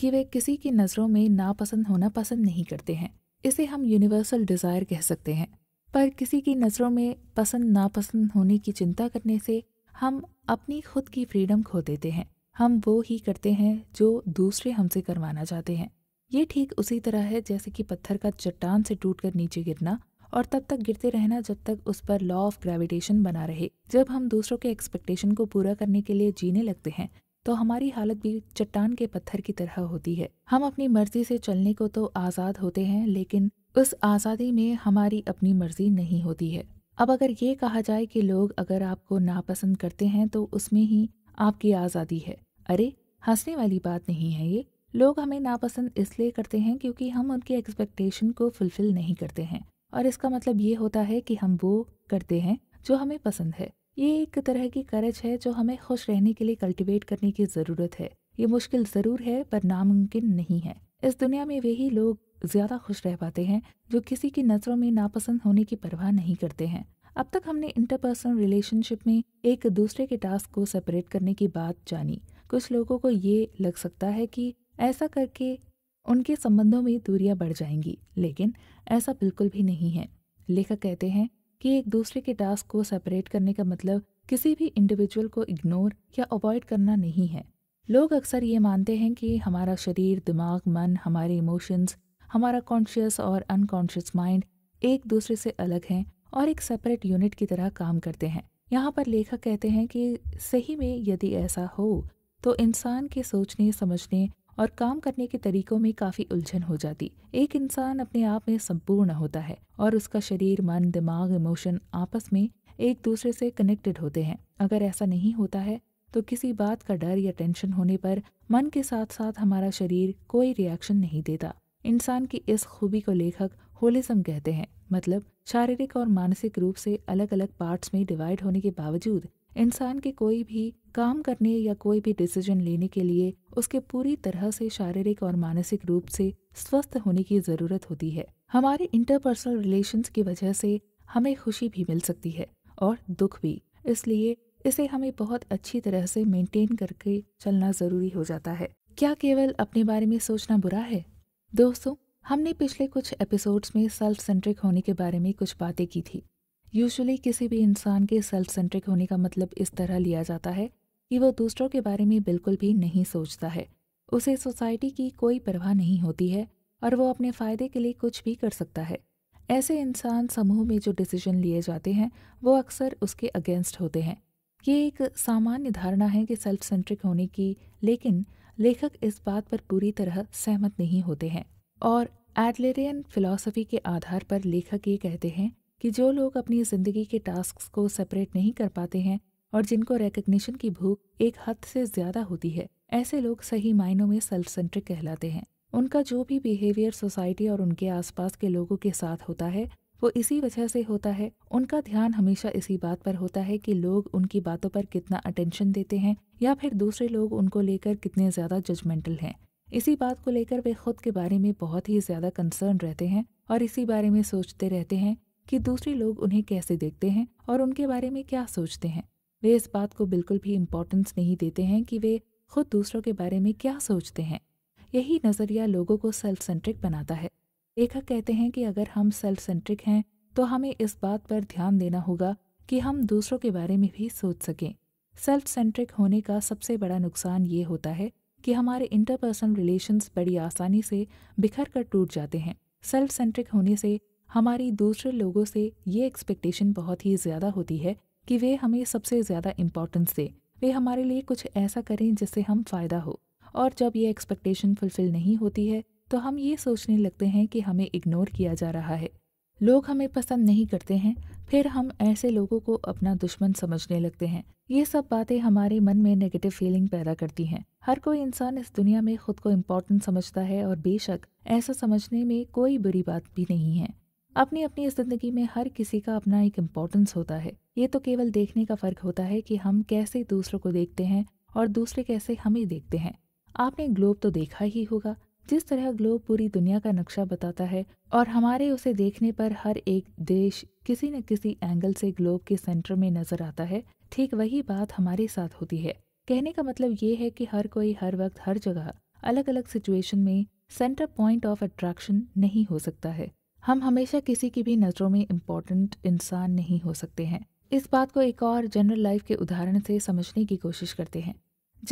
कि वे किसी की नज़रों में नापसंद होना पसंद नहीं करते हैं इसे हम यूनिवर्सल डिज़ायर कह सकते हैं पर किसी की नज़रों में पसंद नापसंद होने की चिंता करने से हम अपनी खुद की फ्रीडम खो देते हैं हम वो ही करते हैं जो दूसरे हमसे करवाना चाहते हैं ये ठीक उसी तरह है जैसे कि पत्थर का चट्टान से टूट कर नीचे गिरना और तब तक गिरते रहना जब तक उस पर लॉ ऑफ ग्रेविटेशन बना रहे जब हम दूसरों के एक्सपेक्टेशन को पूरा करने के लिए जीने लगते हैं तो हमारी हालत भी चट्टान के पत्थर की तरह होती है हम अपनी मर्जी से चलने को तो आज़ाद होते हैं लेकिन उस आज़ादी में हमारी अपनी मर्जी नहीं होती है अब अगर ये कहा जाए कि लोग अगर आपको नापसंद करते हैं तो उसमें ही आपकी आज़ादी है अरे हंसने वाली बात नहीं है ये लोग हमें नापसंद इसलिए करते हैं क्योंकि हम उनकी एक्सपेक्टेशन को फुलफिल नहीं करते हैं और इसका मतलब ये होता है कि हम वो करते हैं जो हमें पसंद है ये एक तरह की करज है जो हमें खुश रहने के लिए कल्टिवेट करने की ज़रूरत है ये मुश्किल ज़रूर है पर नामुमकिन नहीं है इस दुनिया में वही लोग ज़्यादा खुश रह पाते हैं जो किसी की नज़रों में नापसंद होने की परवाह नहीं करते हैं अब तक हमने इंटरपर्सनल रिलेशनशिप में एक दूसरे के टास्क को सेपरेट करने की बात जानी कुछ लोगों को ये लग सकता है कि ऐसा करके उनके संबंधों में दूरियां बढ़ जाएंगी लेकिन ऐसा बिल्कुल भी नहीं है लेखक कहते हैं कि एक दूसरे के टास्क को सेपरेट करने का मतलब किसी भी इंडिविजुअल को इग्नोर या अवॉइड करना नहीं है लोग अक्सर ये मानते हैं कि हमारा शरीर दिमाग मन हमारे इमोशंस हमारा कॉन्शियस और अनकॉन्शियस माइंड एक दूसरे से अलग हैं और एक सेपरेट यूनिट की तरह काम करते हैं यहाँ पर लेखक कहते हैं कि सही में यदि ऐसा हो तो इंसान के सोचने समझने और काम करने के तरीकों में काफी उलझन हो जाती एक इंसान अपने आप में संपूर्ण होता है और उसका शरीर मन दिमाग इमोशन आपस में एक दूसरे से कनेक्टेड होते हैं अगर ऐसा नहीं होता है तो किसी बात का डर या टेंशन होने पर मन के साथ साथ हमारा शरीर कोई रिएक्शन नहीं देता इंसान की इस खूबी को लेखक होलिज्म कहते हैं मतलब शारीरिक और मानसिक रूप से अलग अलग पार्ट्स में डिवाइड होने के बावजूद इंसान के कोई भी काम करने या कोई भी डिसीजन लेने के लिए उसके पूरी तरह से शारीरिक और मानसिक रूप से स्वस्थ होने की जरूरत होती है हमारे इंटरपर्सनल रिलेशन की वजह से हमें खुशी भी मिल सकती है और दुख भी इसलिए इसे हमें बहुत अच्छी तरह से मेंटेन करके चलना जरूरी हो जाता है क्या केवल अपने बारे में सोचना बुरा है दोस्तों हमने पिछले कुछ एपिसोड्स में सेल्फ सेंट्रिक होने के बारे में कुछ बातें की थी यूजुअली किसी भी इंसान के सेल्फ सेंट्रिक होने का मतलब इस तरह लिया जाता है कि वो दूसरों के बारे में बिल्कुल भी नहीं सोचता है उसे सोसाइटी की कोई परवाह नहीं होती है और वो अपने फ़ायदे के लिए कुछ भी कर सकता है ऐसे इंसान समूह में जो डिसीजन लिए जाते हैं वो अक्सर उसके अगेंस्ट होते हैं ये एक सामान्य धारणा है कि सेल्फ सेंट्रिक होने की लेकिन लेखक इस बात पर पूरी तरह सहमत नहीं होते हैं और एडलेरियन फिलॉसफी के आधार पर लेखक ये कहते हैं कि जो लोग अपनी ज़िंदगी के टास्क को सेपरेट नहीं कर पाते हैं और जिनको रिकग्निशन की भूख एक हद से ज़्यादा होती है ऐसे लोग सही मायनों में सेल्फ सेंट्रिक कहलाते हैं उनका जो भी बिहेवियर सोसाइटी और उनके आसपास के लोगों के साथ होता है वो इसी वजह से होता है उनका ध्यान हमेशा इसी बात पर होता है कि लोग उनकी बातों पर कितना अटेंशन देते हैं या फिर दूसरे लोग उनको लेकर कितने ज़्यादा जजमेंटल हैं इसी बात को लेकर वे खुद के बारे में बहुत ही ज़्यादा कंसर्न रहते हैं और इसी बारे में सोचते रहते हैं कि दूसरे लोग उन्हें कैसे देखते हैं और उनके बारे में क्या सोचते हैं वे इस बात को बिल्कुल भी इम्पोर्टेंस नहीं देते हैं कि वे खुद दूसरों के बारे में क्या सोचते हैं यही नज़रिया लोगों को सेल्फ सेंट्रिक बनाता है लेखक कहते हैं कि अगर हम सेल्फ सेंट्रिक हैं तो हमें इस बात पर ध्यान देना होगा कि हम दूसरों के बारे में भी सोच सकें सेल्फ सेंट्रिक होने का सबसे बड़ा नुकसान ये होता है कि हमारे इंटरपर्सनल रिलेशंस बड़ी आसानी से बिखर कर टूट जाते हैं सेल्फ सेंट्रिक होने से हमारी दूसरे लोगों से ये एक्सपेक्टेशन बहुत ही ज़्यादा होती है कि वे हमें सबसे ज़्यादा इम्पोर्टेंस दें वे हमारे लिए कुछ ऐसा करें जिससे हम फ़ायदा हो और जब ये एक्सपेक्टेशन फुलफिल नहीं होती है तो हम ये सोचने लगते हैं कि हमें इग्नोर किया जा रहा है लोग हमें पसंद नहीं करते हैं फिर हम ऐसे लोगों को अपना दुश्मन समझने लगते हैं ये सब बातें हमारे मन में नेगेटिव फीलिंग पैदा करती हैं हर कोई इंसान इस दुनिया में खुद को इम्पोर्टेंट समझता है और बेशक ऐसा समझने में कोई बुरी बात भी नहीं है अपनी अपनी ज़िंदगी में हर किसी का अपना एक इम्पोर्टेंस होता है ये तो केवल देखने का फ़र्क होता है कि हम कैसे दूसरों को देखते हैं और दूसरे कैसे हमें देखते हैं आपने ग्लोब तो देखा ही होगा जिस तरह ग्लोब पूरी दुनिया का नक्शा बताता है और हमारे उसे देखने पर हर एक देश किसी न किसी एंगल से ग्लोब के सेंटर में नजर आता है ठीक वही बात हमारे साथ होती है कहने का मतलब ये है कि हर कोई हर वक्त हर जगह अलग अलग सिचुएशन में सेंटर पॉइंट ऑफ अट्रैक्शन नहीं हो सकता है हम हमेशा किसी की भी नज़रों में इम्पोर्टेंट इंसान नहीं हो सकते हैं इस बात को एक और जनरल लाइफ के उदाहरण से समझने की कोशिश करते हैं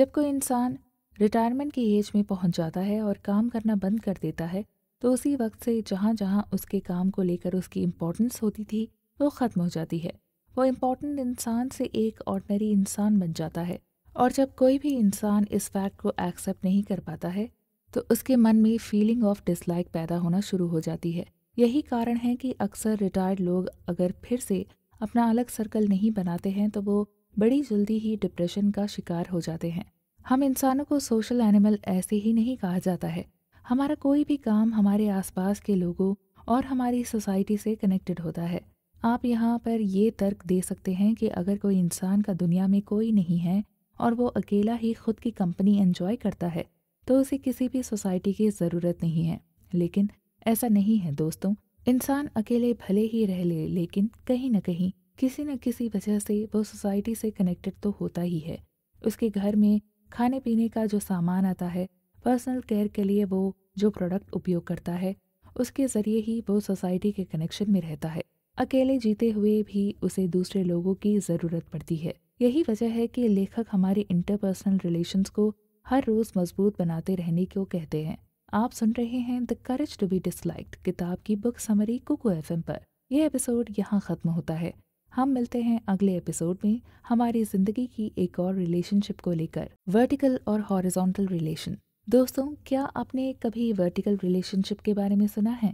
जब कोई इंसान रिटायरमेंट की एज में पहुंच जाता है और काम करना बंद कर देता है तो उसी वक्त से जहाँ जहाँ उसके काम को लेकर उसकी इम्पोर्टेंस होती थी वो ख़त्म हो जाती है वो इम्पोर्टेंट इंसान से एक ऑर्डनरी इंसान बन जाता है और जब कोई भी इंसान इस फैक्ट को एक्सेप्ट नहीं कर पाता है तो उसके मन में फीलिंग ऑफ डिसलाइक पैदा होना शुरू हो जाती है यही कारण है कि अक्सर रिटायर्ड लोग अगर फिर से अपना अलग सर्कल नहीं बनाते हैं तो वो बड़ी जल्दी ही डिप्रेशन का शिकार हो जाते हैं हम इंसानों को सोशल एनिमल ऐसे ही नहीं कहा जाता है हमारा कोई भी काम हमारे आसपास के लोगों और हमारी सोसाइटी से कनेक्टेड होता है आप यहाँ पर ये तर्क दे सकते हैं कि अगर कोई इंसान का दुनिया में कोई नहीं है और वो अकेला ही खुद की कंपनी एंजॉय करता है तो उसे किसी भी सोसाइटी की ज़रूरत नहीं है लेकिन ऐसा नहीं है दोस्तों इंसान अकेले भले ही रह ले लेकिन कहीं ना कहीं किसी न किसी वजह से वो सोसाइटी से कनेक्टेड तो होता ही है उसके घर में खाने पीने का जो सामान आता है पर्सनल केयर के लिए वो जो प्रोडक्ट उपयोग करता है उसके ज़रिए ही वो सोसाइटी के कनेक्शन में रहता है अकेले जीते हुए भी उसे दूसरे लोगों की ज़रूरत पड़ती है यही वजह है कि लेखक हमारे इंटरपर्सनल रिलेशंस को हर रोज़ मजबूत बनाते रहने को कहते हैं आप सुन रहे हैं the courage to be disliked किताब की बुक समरी कुकू एफ पर यह एपिसोड यहाँ ख़त्म होता है हम मिलते हैं अगले एपिसोड में हमारी ज़िंदगी की एक और रिलेशनशिप को लेकर वर्टिकल और हॉरिजॉन्टल रिलेशन दोस्तों क्या आपने कभी वर्टिकल रिलेशनशिप के बारे में सुना है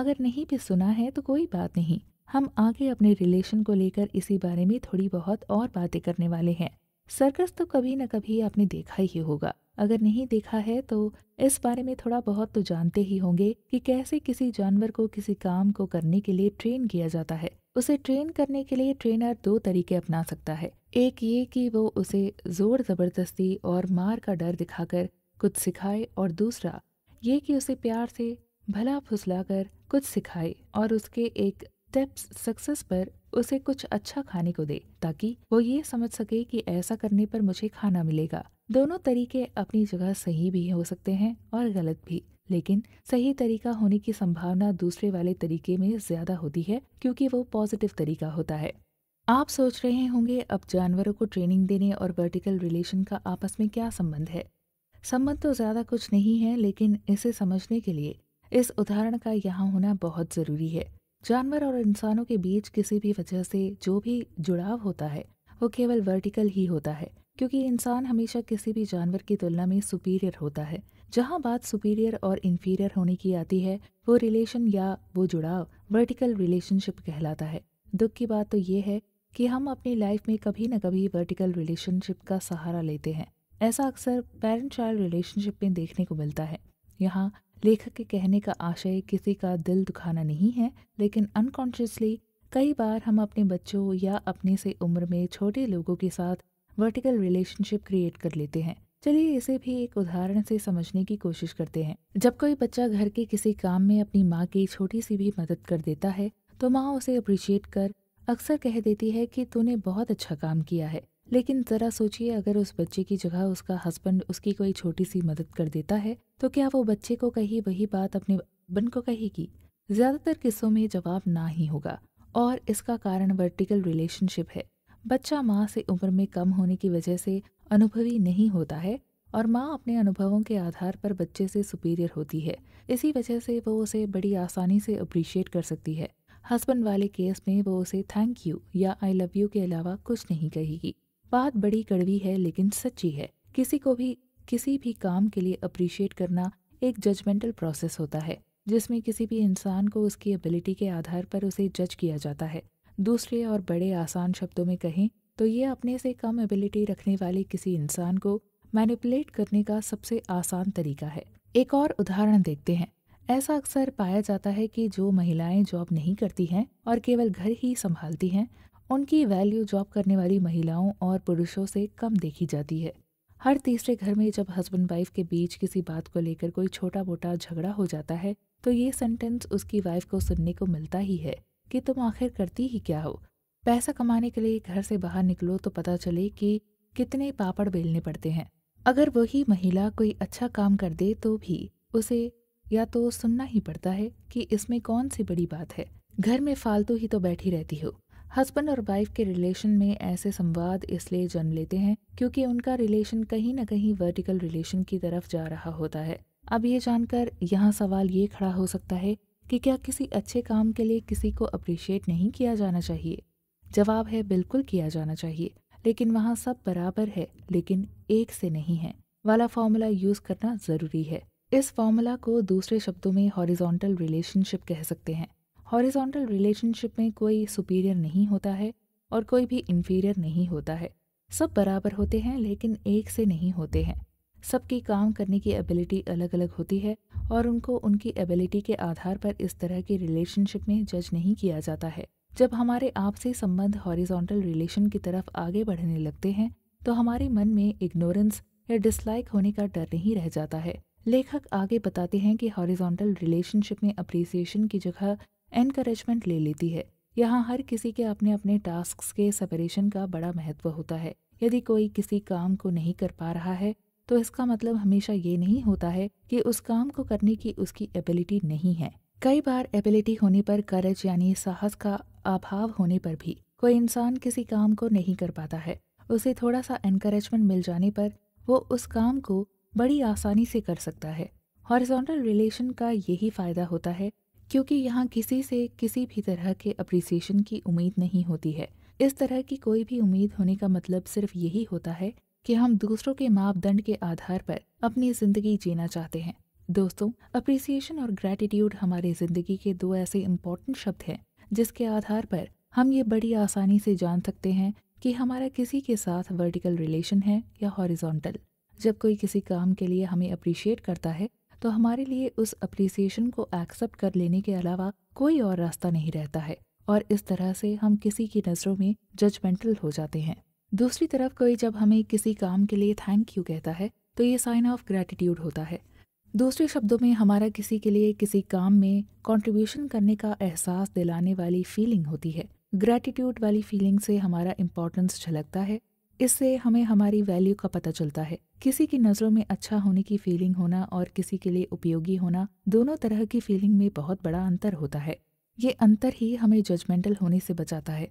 अगर नहीं भी सुना है तो कोई बात नहीं हम आगे अपने रिलेशन को लेकर इसी बारे में थोड़ी बहुत और बातें करने वाले हैं सर्कस तो कभी न कभी आपने देखा ही होगा अगर नहीं देखा है तो इस बारे में थोड़ा बहुत तो जानते ही होंगे कि कैसे किसी जानवर को किसी काम को करने के लिए ट्रेन किया जाता है उसे ट्रेन करने के लिए ट्रेनर दो तरीके अपना सकता है एक ये कि वो उसे जोर जबरदस्ती और मार का डर दिखाकर कुछ सिखाए और दूसरा ये कि उसे प्यार से भला फुसलाकर कुछ सिखाए और उसके एक स्टेप्स सक्सेस पर उसे कुछ अच्छा खाने को दे ताकि वो ये समझ सके कि ऐसा करने पर मुझे खाना मिलेगा दोनों तरीके अपनी जगह सही भी हो सकते हैं और गलत भी लेकिन सही तरीका होने की संभावना दूसरे वाले तरीके में ज्यादा होती है क्योंकि वो पॉजिटिव तरीका होता है आप सोच रहे होंगे अब जानवरों को ट्रेनिंग देने और वर्टिकल रिलेशन का आपस में क्या संबंध है संबंध तो ज़्यादा कुछ नहीं है लेकिन इसे समझने के लिए इस उदाहरण का यहाँ होना बहुत ज़रूरी है जानवर और इंसानों के बीच किसी भी वजह से जो भी जुड़ाव होता है वो केवल वर्टिकल ही होता है क्योंकि इंसान हमेशा किसी भी जानवर की तुलना में सुपीरियर होता है जहाँ बात सुपीरियर और इन्फीरियर होने की आती है वो रिलेशन या वो जुड़ाव वर्टिकल रिलेशनशिप कहलाता है दुख की बात तो ये है कि हम अपनी लाइफ में कभी न कभी वर्टिकल रिलेशनशिप का सहारा लेते हैं ऐसा अक्सर पेरेंट चाइल्ड रिलेशनशिप में देखने को मिलता है यहाँ लेखक के कहने का आशय किसी का दिल दुखाना नहीं है लेकिन अनकॉन्शियसली कई बार हम अपने बच्चों या अपने से उम्र में छोटे लोगों के साथ वर्टिकल रिलेशनशिप क्रिएट कर लेते हैं चलिए इसे भी एक उदाहरण से समझने की कोशिश करते हैं जब कोई बच्चा घर के किसी काम में अपनी माँ की छोटी सी भी मदद कर देता है तो माँ उसे अप्रिशिएट कर अक्सर कह देती है कि तूने बहुत अच्छा काम किया है लेकिन ज़रा सोचिए अगर उस बच्चे की जगह उसका हस्बैंड उसकी कोई छोटी सी मदद कर देता है तो क्या वो बच्चे को कही वही बात अपने बन को कहेगी ज़्यादातर किस्सों में जवाब ना ही होगा और इसका कारण वर्टिकल रिलेशनशिप है बच्चा माँ से उम्र में कम होने की वजह से अनुभवी नहीं होता है और माँ अपने अनुभवों के आधार पर बच्चे से सुपीरियर होती है इसी वजह से वो उसे बड़ी आसानी से अप्रिशिएट कर सकती है हस्बैंड वाले केस में वो उसे थैंक यू या आई लव यू के अलावा कुछ नहीं कहेगी बात बड़ी कड़वी है लेकिन सच्ची है किसी को भी किसी भी काम के लिए अप्रिशिएट करना एक जजमेंटल प्रोसेस होता है जिसमें किसी भी इंसान को उसकी एबिलिटी के आधार पर उसे जज किया जाता है दूसरे और बड़े आसान शब्दों में कहें तो ये अपने से कम एबिलिटी रखने वाले किसी इंसान को मैनिपुलेट करने का सबसे आसान तरीका है एक और उदाहरण देखते हैं ऐसा अक्सर पाया जाता है कि जो महिलाएं जॉब नहीं करती हैं और केवल घर ही संभालती हैं उनकी वैल्यू जॉब करने वाली महिलाओं और पुरुषों से कम देखी जाती है हर तीसरे घर में जब हस्बैंड वाइफ के बीच किसी बात को लेकर कोई छोटा मोटा झगड़ा हो जाता है तो ये सेंटेंस उसकी वाइफ को सुनने को मिलता ही है कि तुम आखिर करती ही क्या हो पैसा कमाने के लिए घर से बाहर निकलो तो पता चले कि कितने पापड़ बेलने पड़ते हैं अगर वही महिला कोई अच्छा काम कर दे तो भी उसे या तो सुनना ही पड़ता है कि इसमें कौन सी बड़ी बात है घर में फालतू ही तो बैठी रहती हो हस्बैंड और वाइफ के रिलेशन में ऐसे संवाद इसलिए जन्म लेते हैं क्योंकि उनका रिलेशन कहीं ना कहीं वर्टिकल रिलेशन की तरफ जा रहा होता है अब ये जानकर यहाँ सवाल ये खड़ा हो सकता है कि क्या किसी अच्छे काम के लिए किसी को अप्रिशिएट नहीं किया जाना चाहिए जवाब है बिल्कुल किया जाना चाहिए लेकिन वहाँ सब बराबर है लेकिन एक से नहीं है वाला फॉर्मूला यूज करना जरूरी है इस फॉर्मूला को दूसरे शब्दों में हॉरिजॉन्टल रिलेशनशिप कह सकते हैं हॉरिजॉन्टल रिलेशनशिप में कोई सुपीरियर नहीं होता है और कोई भी इन्फीरियर नहीं होता है सब बराबर होते हैं लेकिन एक से नहीं होते हैं सबकी काम करने की एबिलिटी अलग अलग होती है और उनको उनकी एबिलिटी के आधार पर इस तरह की रिलेशनशिप में जज नहीं किया जाता है जब हमारे आपसी संबंध हॉरिजॉन्टल रिलेशन की तरफ आगे बढ़ने लगते हैं तो हमारे मन में इग्नोरेंस या डिसलाइक होने का डर नहीं रह जाता है लेखक आगे बताते हैं कि हॉरिजॉन्टल रिलेशनशिप में अप्रिसिएशन की जगह एनकरेजमेंट ले लेती है यहाँ हर किसी के अपने अपने टास्क के सेपरेशन का बड़ा महत्व होता है यदि कोई किसी काम को नहीं कर पा रहा है तो इसका मतलब हमेशा ये नहीं होता है कि उस काम को करने की उसकी एबिलिटी नहीं है कई बार एबिलिटी होने पर करज यानी साहस का अभाव होने पर भी कोई इंसान किसी काम को नहीं कर पाता है उसे थोड़ा सा एनकरेजमेंट मिल जाने पर वो उस काम को बड़ी आसानी से कर सकता है हॉरिजॉन्टल रिलेशन का यही फ़ायदा होता है क्योंकि यहाँ किसी से किसी भी तरह के अप्रिसिएशन की उम्मीद नहीं होती है इस तरह की कोई भी उम्मीद होने का मतलब सिर्फ यही होता है कि हम दूसरों के मापदंड के आधार पर अपनी जिंदगी जीना चाहते हैं दोस्तों अप्रिसिएशन और ग्रेटिट्यूड हमारी जिंदगी के दो ऐसे इम्पोर्टेंट शब्द हैं जिसके आधार पर हम ये बड़ी आसानी से जान सकते हैं कि हमारा किसी के साथ वर्टिकल रिलेशन है या हॉरिजॉन्टल जब कोई किसी काम के लिए हमें अप्रिशिएट करता है तो हमारे लिए उस अप्रिसिएशन को एक्सेप्ट कर लेने के अलावा कोई और रास्ता नहीं रहता है और इस तरह से हम किसी की नज़रों में जजमेंटल हो जाते हैं दूसरी तरफ कोई जब हमें किसी काम के लिए थैंक यू कहता है तो ये साइन ऑफ ग्रैटिट्यूड होता है दूसरे शब्दों में हमारा किसी के लिए किसी काम में कंट्रीब्यूशन करने का एहसास दिलाने वाली फीलिंग होती है ग्रेटिट्यूड वाली फीलिंग से हमारा इम्पोर्टेंस झलकता है इससे हमें हमारी वैल्यू का पता चलता है किसी की नज़रों में अच्छा होने की फीलिंग होना और किसी के लिए उपयोगी होना दोनों तरह की फीलिंग में बहुत बड़ा अंतर होता है ये अंतर ही हमें जजमेंटल होने से बचाता है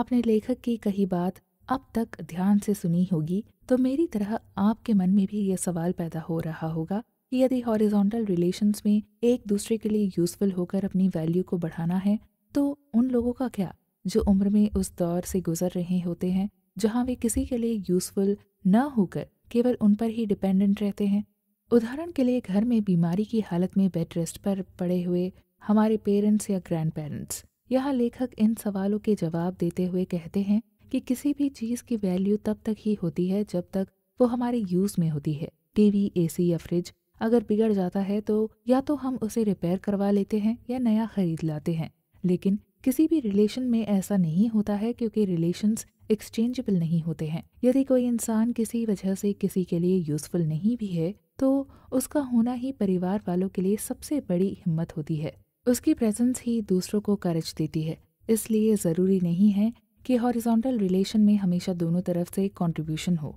आपने लेखक की कही बात अब तक ध्यान से सुनी होगी तो मेरी तरह आपके मन में भी ये सवाल पैदा हो रहा होगा कि यदि हॉरिजॉन्टल रिलेशंस में एक दूसरे के लिए यूजफुल होकर अपनी वैल्यू को बढ़ाना है तो उन लोगों का क्या जो उम्र में उस दौर से गुजर रहे होते हैं जहाँ वे किसी के लिए यूजफुल न होकर केवल उन पर ही डिपेंडेंट रहते हैं उदाहरण के लिए घर में बीमारी की हालत में बेड रेस्ट पर पड़े हुए हमारे पेरेंट्स या ग्रैंड पेरेंट्स यहाँ लेखक इन सवालों के जवाब देते हुए कहते हैं कि किसी भी चीज़ की वैल्यू तब तक ही होती है जब तक वो हमारे यूज़ में होती है टीवी एसी या फ्रिज अगर बिगड़ जाता है तो या तो हम उसे रिपेयर करवा लेते हैं या नया खरीद लाते हैं लेकिन किसी भी रिलेशन में ऐसा नहीं होता है क्योंकि रिलेशंस एक्सचेंजेबल नहीं होते हैं यदि कोई इंसान किसी वजह से किसी के लिए यूज़फुल नहीं भी है तो उसका होना ही परिवार वालों के लिए सबसे बड़ी हिम्मत होती है उसकी प्रेजेंस ही दूसरों को करज देती है इसलिए ज़रूरी नहीं है कि हॉरिजॉन्टल रिलेशन में हमेशा दोनों तरफ से कॉन्ट्रीब्यूशन हो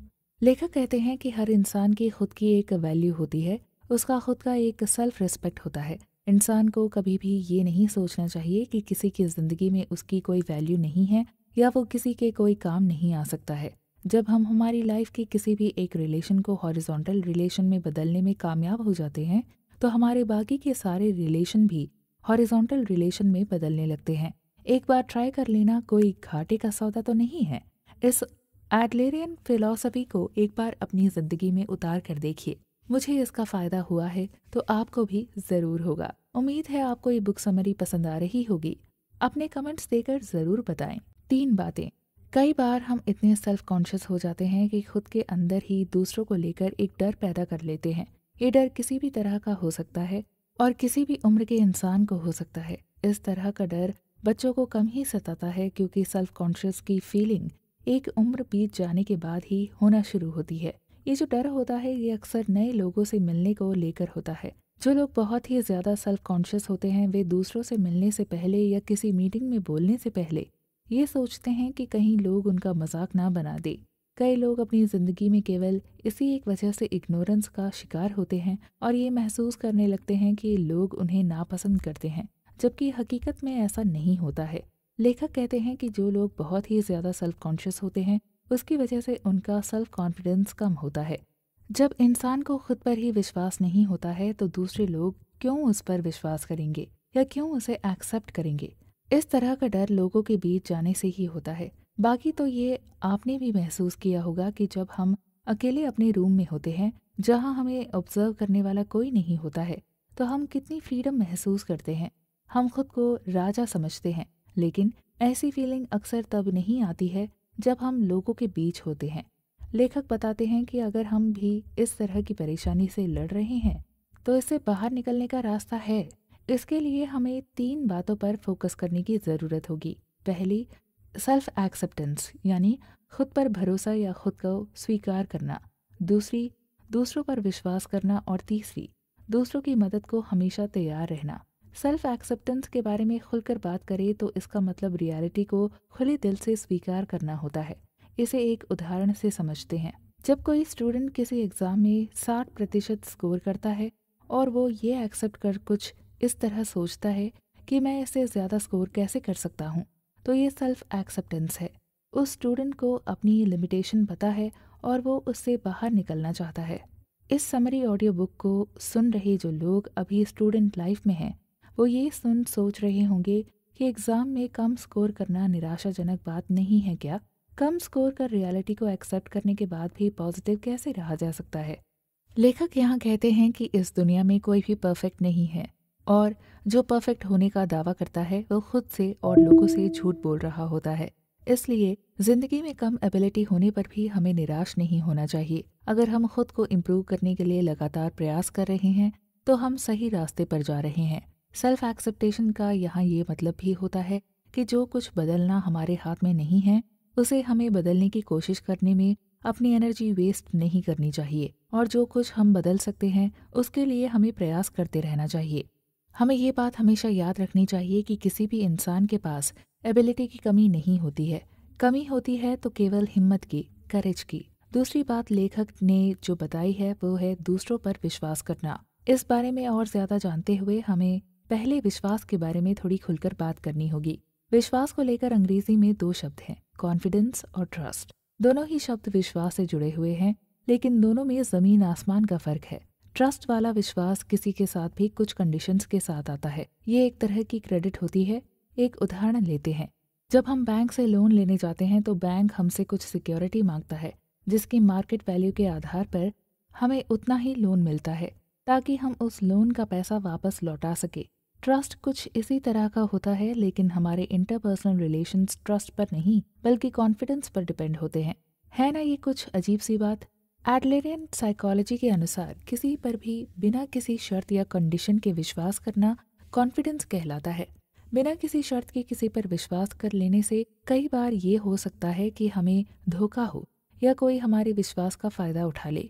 लेखक कहते हैं कि हर इंसान की खुद की एक वैल्यू होती है उसका खुद का एक सेल्फ रिस्पेक्ट होता है इंसान को कभी भी ये नहीं सोचना चाहिए कि किसी की ज़िंदगी में उसकी कोई वैल्यू नहीं है या वो किसी के कोई काम नहीं आ सकता है जब हम हमारी लाइफ के किसी भी एक रिलेशन को हॉरिजॉन्टल रिलेशन में बदलने में कामयाब हो जाते हैं तो हमारे बाकी के सारे रिलेशन भी हॉरिजॉन्टल रिलेशन में बदलने लगते हैं एक बार ट्राई कर लेना कोई घाटे का सौदा तो नहीं है इस एडलेरियन फिलोसफी को एक बार अपनी ज़िंदगी में उतार कर देखिए मुझे इसका फ़ायदा हुआ है तो आपको भी ज़रूर होगा उम्मीद है आपको ये बुक समरी पसंद आ रही होगी अपने कमेंट्स देकर ज़रूर बताएं तीन बातें कई बार हम इतने सेल्फ कॉन्शियस हो जाते हैं कि खुद के अंदर ही दूसरों को लेकर एक डर पैदा कर लेते हैं ये डर किसी भी तरह का हो सकता है और किसी भी उम्र के इंसान को हो सकता है इस तरह का डर बच्चों को कम ही सताता है क्योंकि सेल्फ कॉन्शियस की फीलिंग एक उम्र बीत जाने के बाद ही होना शुरू होती है ये जो डर होता है ये अक्सर नए लोगों से मिलने को लेकर होता है जो लोग बहुत ही ज़्यादा सेल्फ कॉन्शियस होते हैं वे दूसरों से मिलने से पहले या किसी मीटिंग में बोलने से पहले ये सोचते हैं कि कहीं लोग उनका मजाक ना बना दे कई लोग अपनी ज़िंदगी में केवल इसी एक वजह से इग्नोरेंस का शिकार होते हैं और ये महसूस करने लगते हैं कि लोग उन्हें नापसंद करते हैं जबकि हकीकत में ऐसा नहीं होता है लेखक कहते हैं कि जो लोग बहुत ही ज़्यादा सेल्फ कॉन्शियस होते हैं उसकी वजह से उनका सेल्फ कॉन्फिडेंस कम होता है जब इंसान को खुद पर ही विश्वास नहीं होता है तो दूसरे लोग क्यों उस पर विश्वास करेंगे या क्यों उसे एक्सेप्ट करेंगे इस तरह का डर लोगों के बीच जाने से ही होता है बाकी तो ये आपने भी महसूस किया होगा कि जब हम अकेले अपने रूम में होते हैं जहाँ हमें ऑब्जर्व करने वाला कोई नहीं होता है तो हम कितनी फ्रीडम महसूस करते हैं हम खुद को राजा समझते हैं लेकिन ऐसी फीलिंग अक्सर तब नहीं आती है जब हम लोगों के बीच होते हैं लेखक बताते हैं कि अगर हम भी इस तरह की परेशानी से लड़ रहे हैं तो इससे बाहर निकलने का रास्ता है इसके लिए हमें तीन बातों पर फोकस करने की ज़रूरत होगी पहली सेल्फ एक्सेप्टेंस यानी खुद पर भरोसा या खुद को स्वीकार करना दूसरी दूसरों पर विश्वास करना और तीसरी दूसरों की मदद को हमेशा तैयार रहना सेल्फ एक्सेप्टेंस के बारे में खुलकर बात करें तो इसका मतलब रियलिटी को खुले दिल से स्वीकार करना होता है इसे एक उदाहरण से समझते हैं जब कोई स्टूडेंट किसी एग्ज़ाम में 60 प्रतिशत स्कोर करता है और वो ये एक्सेप्ट कर कुछ इस तरह सोचता है कि मैं इससे ज़्यादा स्कोर कैसे कर सकता हूँ तो ये सेल्फ एक्सेप्टेंस है उस स्टूडेंट को अपनी लिमिटेशन पता है और वो उससे बाहर निकलना चाहता है इस समरी ऑडियो बुक को सुन रहे जो लोग अभी स्टूडेंट लाइफ में हैं वो ये सुन सोच रहे होंगे कि एग्ज़ाम में कम स्कोर करना निराशाजनक बात नहीं है क्या कम स्कोर कर रियलिटी को एक्सेप्ट करने के बाद भी पॉजिटिव कैसे रहा जा सकता है लेखक यहाँ कहते हैं कि इस दुनिया में कोई भी परफेक्ट नहीं है और जो परफेक्ट होने का दावा करता है वो खुद से और लोगों से झूठ बोल रहा होता है इसलिए ज़िंदगी में कम एबिलिटी होने पर भी हमें निराश नहीं होना चाहिए अगर हम खुद को इम्प्रूव करने के लिए लगातार प्रयास कर रहे हैं तो हम सही रास्ते पर जा रहे हैं सेल्फ एक्सेप्टेशन का यहाँ ये मतलब भी होता है कि जो कुछ बदलना हमारे हाथ में नहीं है उसे हमें बदलने की कोशिश करने में अपनी एनर्जी वेस्ट नहीं करनी चाहिए और जो कुछ हम बदल सकते हैं उसके लिए हमें प्रयास करते रहना चाहिए हमें ये बात हमेशा याद रखनी चाहिए कि किसी भी इंसान के पास एबिलिटी की कमी नहीं होती है कमी होती है तो केवल हिम्मत की करेज की दूसरी बात लेखक ने जो बताई है वो है दूसरों पर विश्वास करना इस बारे में और ज्यादा जानते हुए हमें पहले विश्वास के बारे में थोड़ी खुलकर बात करनी होगी विश्वास को लेकर अंग्रेजी में दो शब्द हैं कॉन्फिडेंस और ट्रस्ट दोनों ही शब्द विश्वास से जुड़े हुए हैं लेकिन दोनों में जमीन आसमान का फर्क है ट्रस्ट वाला विश्वास किसी के साथ भी कुछ कंडीशंस के साथ आता है ये एक तरह की क्रेडिट होती है एक उदाहरण लेते हैं जब हम बैंक से लोन लेने जाते हैं तो बैंक हमसे कुछ सिक्योरिटी मांगता है जिसकी मार्केट वैल्यू के आधार पर हमें उतना ही लोन मिलता है ताकि हम उस लोन का पैसा वापस लौटा सके ट्रस्ट कुछ इसी तरह का होता है लेकिन हमारे इंटरपर्सनल रिलेशन ट्रस्ट पर नहीं बल्कि कॉन्फिडेंस पर डिपेंड होते हैं है ना ये कुछ अजीब सी बात एडलेरियन साइकोलॉजी के अनुसार किसी पर भी बिना किसी शर्त या कंडीशन के विश्वास करना कॉन्फिडेंस कहलाता है बिना किसी शर्त के किसी पर विश्वास कर लेने से कई बार ये हो सकता है कि हमें धोखा हो या कोई हमारे विश्वास का फ़ायदा उठा ले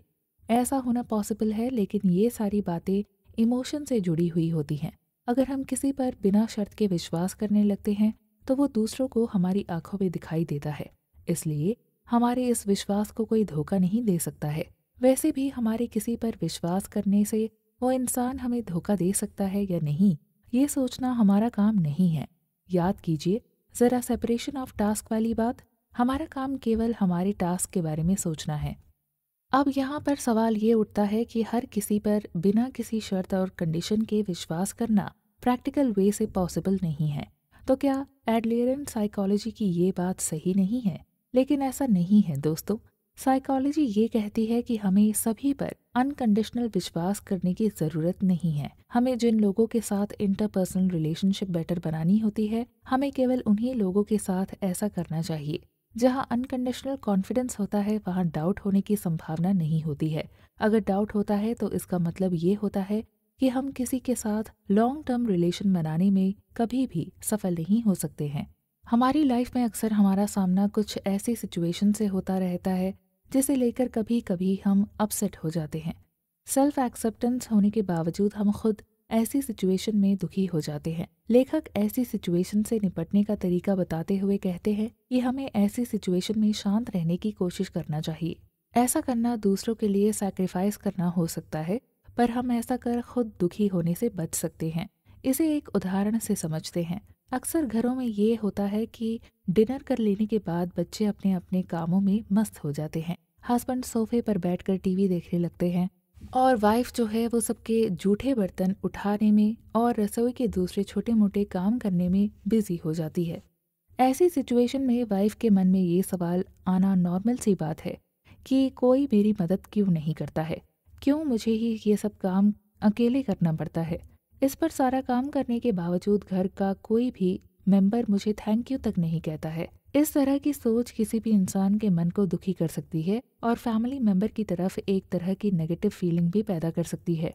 ऐसा होना पॉसिबल है लेकिन ये सारी बातें इमोशन से जुड़ी हुई होती हैं अगर हम किसी पर बिना शर्त के विश्वास करने लगते हैं तो वो दूसरों को हमारी आंखों में दिखाई देता है इसलिए हमारे इस विश्वास को कोई धोखा नहीं दे सकता है वैसे भी हमारे किसी पर विश्वास करने से वो इंसान हमें धोखा दे सकता है या नहीं ये सोचना हमारा काम नहीं है याद कीजिए ज़रा सेपरेशन ऑफ टास्क वाली बात हमारा काम केवल हमारे टास्क के बारे में सोचना है अब यहाँ पर सवाल ये उठता है कि हर किसी पर बिना किसी शर्त और कंडीशन के विश्वास करना प्रैक्टिकल वे से पॉसिबल नहीं है तो क्या एडलियरन साइकोलॉजी की ये बात सही नहीं है लेकिन ऐसा नहीं है दोस्तों साइकोलॉजी ये कहती है कि हमें सभी पर अनकंडीशनल विश्वास करने की ज़रूरत नहीं है हमें जिन लोगों के साथ इंटरपर्सनल रिलेशनशिप बेटर बनानी होती है हमें केवल उन्हीं लोगों के साथ ऐसा करना चाहिए जहां अनकंडीशनल कॉन्फिडेंस होता है वहां डाउट होने की संभावना नहीं होती है अगर डाउट होता है तो इसका मतलब ये होता है कि हम किसी के साथ लॉन्ग टर्म रिलेशन बनाने में कभी भी सफल नहीं हो सकते हैं हमारी लाइफ में अक्सर हमारा सामना कुछ ऐसी सिचुएशन से होता रहता है जिसे लेकर कभी कभी हम अपसेट हो जाते हैं सेल्फ एक्सेप्टेंस होने के बावजूद हम खुद ऐसी सिचुएशन में दुखी हो जाते हैं लेखक ऐसी सिचुएशन से निपटने का तरीका बताते हुए कहते हैं कि हमें ऐसी सिचुएशन में शांत रहने की कोशिश करना चाहिए ऐसा करना दूसरों के लिए सैक्रिफाइस करना हो सकता है पर हम ऐसा कर खुद दुखी होने से बच सकते हैं इसे एक उदाहरण से समझते हैं अक्सर घरों में ये होता है कि डिनर कर लेने के बाद बच्चे अपने अपने कामों में मस्त हो जाते हैं हस्बैंड सोफे पर बैठकर टीवी देखने लगते हैं और वाइफ जो है वो सबके जूठे बर्तन उठाने में और रसोई के दूसरे छोटे मोटे काम करने में बिजी हो जाती है ऐसी सिचुएशन में वाइफ के मन में ये सवाल आना नॉर्मल सी बात है कि कोई मेरी मदद क्यों नहीं करता है क्यों मुझे ही ये सब काम अकेले करना पड़ता है इस पर सारा काम करने के बावजूद घर का कोई भी मेंबर मुझे थैंक यू तक नहीं कहता है इस तरह की सोच किसी भी इंसान के मन को दुखी कर सकती है और फैमिली मेंबर की तरफ एक तरह की नेगेटिव फीलिंग भी पैदा कर सकती है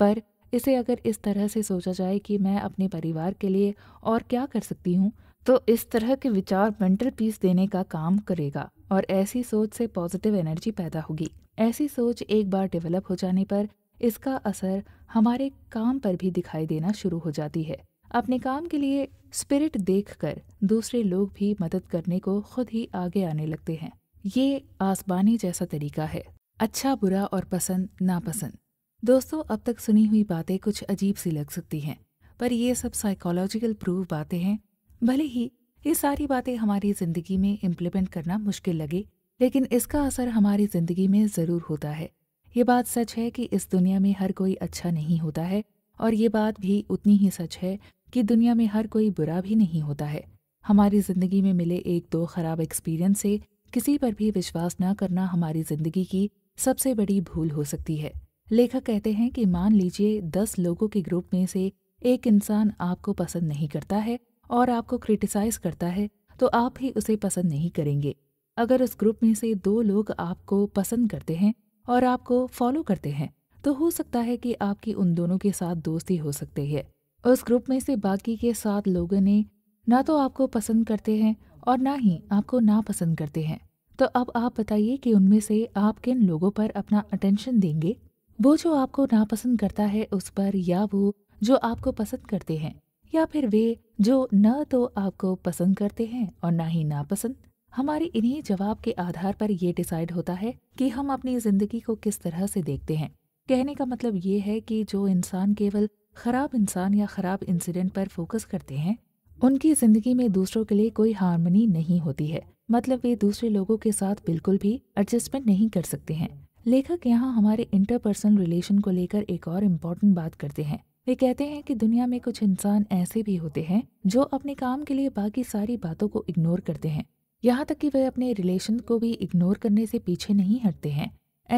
पर इसे अगर इस तरह से सोचा जाए कि मैं अपने परिवार के लिए और क्या कर सकती हूँ तो इस तरह के विचार मेंटल पीस देने का काम करेगा और ऐसी सोच से पॉजिटिव एनर्जी पैदा होगी ऐसी सोच एक बार डेवलप हो जाने पर इसका असर हमारे काम पर भी दिखाई देना शुरू हो जाती है अपने काम के लिए स्पिरिट देखकर दूसरे लोग भी मदद करने को खुद ही आगे आने लगते हैं ये आसमानी जैसा तरीका है अच्छा बुरा और पसंद नापसंद दोस्तों अब तक सुनी हुई बातें कुछ अजीब सी लग सकती हैं पर ये सब साइकोलॉजिकल प्रूव बातें हैं भले ही ये सारी बातें हमारी ज़िंदगी में इम्प्लीमेंट करना मुश्किल लगे लेकिन इसका असर हमारी ज़िंदगी में ज़रूर होता है ये बात सच है कि इस दुनिया में हर कोई अच्छा नहीं होता है और ये बात भी उतनी ही सच है कि दुनिया में हर कोई बुरा भी नहीं होता है हमारी ज़िंदगी में मिले एक दो खराब एक्सपीरियंस से किसी पर भी विश्वास न करना हमारी ज़िंदगी की सबसे बड़ी भूल हो सकती है लेखक कहते हैं कि मान लीजिए दस लोगों के ग्रुप में से एक इंसान आपको पसंद नहीं करता है और आपको क्रिटिसाइज करता है तो आप ही उसे पसंद नहीं करेंगे अगर उस ग्रुप में से दो लोग आपको पसंद करते हैं और आपको फॉलो करते हैं तो हो सकता है कि आपकी उन दोनों के साथ दोस्ती हो सकती है उस ग्रुप में से बाकी के सात लोगों ने ना तो आपको पसंद करते हैं और ना ही आपको नापसंद करते हैं तो अब आप बताइए कि उनमें से आप किन लोगों पर अपना अटेंशन देंगे वो जो आपको नापसंद करता है उस पर या वो जो आपको पसंद करते हैं या फिर वे जो न तो आपको पसंद करते हैं और ना ही नापसंद हमारे इन्हीं जवाब के आधार पर ये डिसाइड होता है कि हम अपनी जिंदगी को किस तरह से देखते हैं कहने का मतलब ये है कि जो इंसान केवल खराब इंसान या खराब इंसिडेंट पर फोकस करते हैं उनकी जिंदगी में दूसरों के लिए कोई हारमोनी नहीं होती है मतलब वे दूसरे लोगों के साथ बिल्कुल भी एडजस्टमेंट नहीं कर सकते हैं लेखक यहाँ हमारे इंटरपर्सनल रिलेशन को लेकर एक और इम्पोर्टेंट बात करते हैं वे कहते हैं कि दुनिया में कुछ इंसान ऐसे भी होते हैं जो अपने काम के लिए बाकी सारी बातों को इग्नोर करते हैं यहाँ तक कि वे अपने रिलेशन को भी इग्नोर करने से पीछे नहीं हटते हैं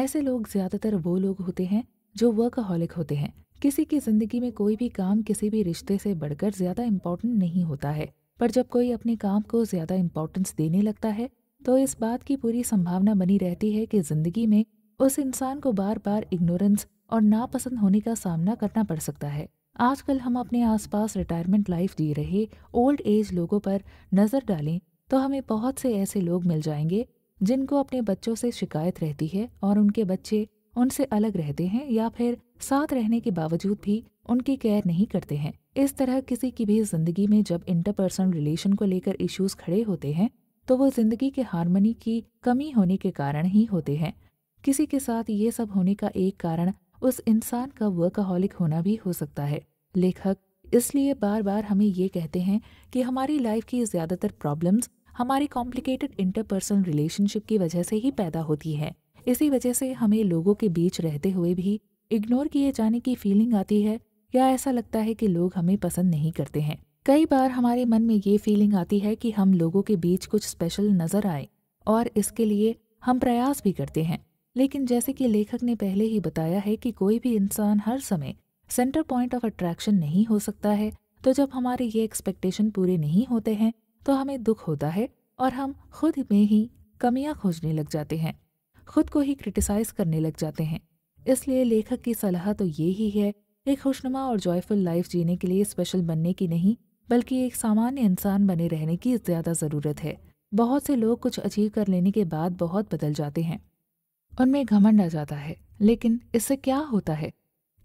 ऐसे लोग ज्यादातर वो लोग होते हैं जो वर्कहॉलिक होते हैं किसी की ज़िंदगी में कोई भी काम किसी भी रिश्ते से बढ़कर ज़्यादा इम्पोर्टेंट नहीं होता है पर जब कोई अपने काम को ज़्यादा इम्पोर्टेंस देने लगता है तो इस बात की पूरी संभावना बनी रहती है कि ज़िंदगी में उस इंसान को बार बार इग्नोरेंस और नापसंद होने का सामना करना पड़ सकता है आजकल हम अपने आसपास रिटायरमेंट लाइफ जी रहे ओल्ड एज लोगों पर नज़र डालें तो हमें बहुत से ऐसे लोग मिल जाएंगे जिनको अपने बच्चों से शिकायत रहती है और उनके बच्चे उनसे अलग रहते हैं या फिर साथ रहने के बावजूद भी उनकी केयर नहीं करते हैं इस तरह किसी की भी जिंदगी में जब इंटरपर्सनल रिलेशन को लेकर इश्यूज खड़े होते हैं तो वो जिंदगी के हारमोनी की कमी होने के कारण ही होते हैं किसी के साथ ये सब होने का एक कारण उस इंसान का वर्कहोलिक होना भी हो सकता है लेखक इसलिए बार बार हमें ये कहते हैं कि हमारी लाइफ की ज़्यादातर प्रॉब्लम्स हमारी कॉम्प्लिकेटेड इंटरपर्सनल रिलेशनशिप की वजह से ही पैदा होती है इसी वजह से हमें लोगों के बीच रहते हुए भी इग्नोर किए जाने की फीलिंग आती है या ऐसा लगता है कि लोग हमें पसंद नहीं करते हैं कई बार हमारे मन में ये फीलिंग आती है कि हम लोगों के बीच कुछ स्पेशल नज़र आए और इसके लिए हम प्रयास भी करते हैं लेकिन जैसे कि लेखक ने पहले ही बताया है कि कोई भी इंसान हर समय सेंटर पॉइंट ऑफ अट्रैक्शन नहीं हो सकता है तो जब हमारे ये एक्सपेक्टेशन पूरे नहीं होते हैं तो हमें दुख होता है और हम खुद में ही कमियां खोजने लग जाते हैं खुद को ही क्रिटिसाइज करने लग जाते हैं इसलिए लेखक की सलाह तो ये ही है एक खुशनुमा और जॉयफुल लाइफ जीने के लिए स्पेशल बनने की नहीं बल्कि एक सामान्य इंसान बने रहने की ज़्यादा ज़रूरत है बहुत से लोग कुछ अचीव कर लेने के बाद बहुत बदल जाते हैं उनमें घमंड आ जाता है लेकिन इससे क्या होता है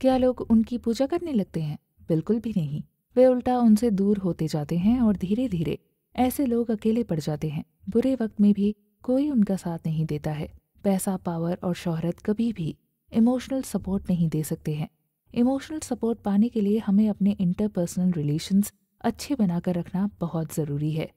क्या लोग उनकी पूजा करने लगते हैं बिल्कुल भी नहीं वे उल्टा उनसे दूर होते जाते हैं और धीरे धीरे ऐसे लोग अकेले पड़ जाते हैं बुरे वक्त में भी कोई उनका साथ नहीं देता है पैसा पावर और शोहरत कभी भी इमोशनल सपोर्ट नहीं दे सकते हैं इमोशनल सपोर्ट पाने के लिए हमें अपने इंटरपर्सनल रिलेशंस अच्छे बनाकर रखना बहुत ज़रूरी है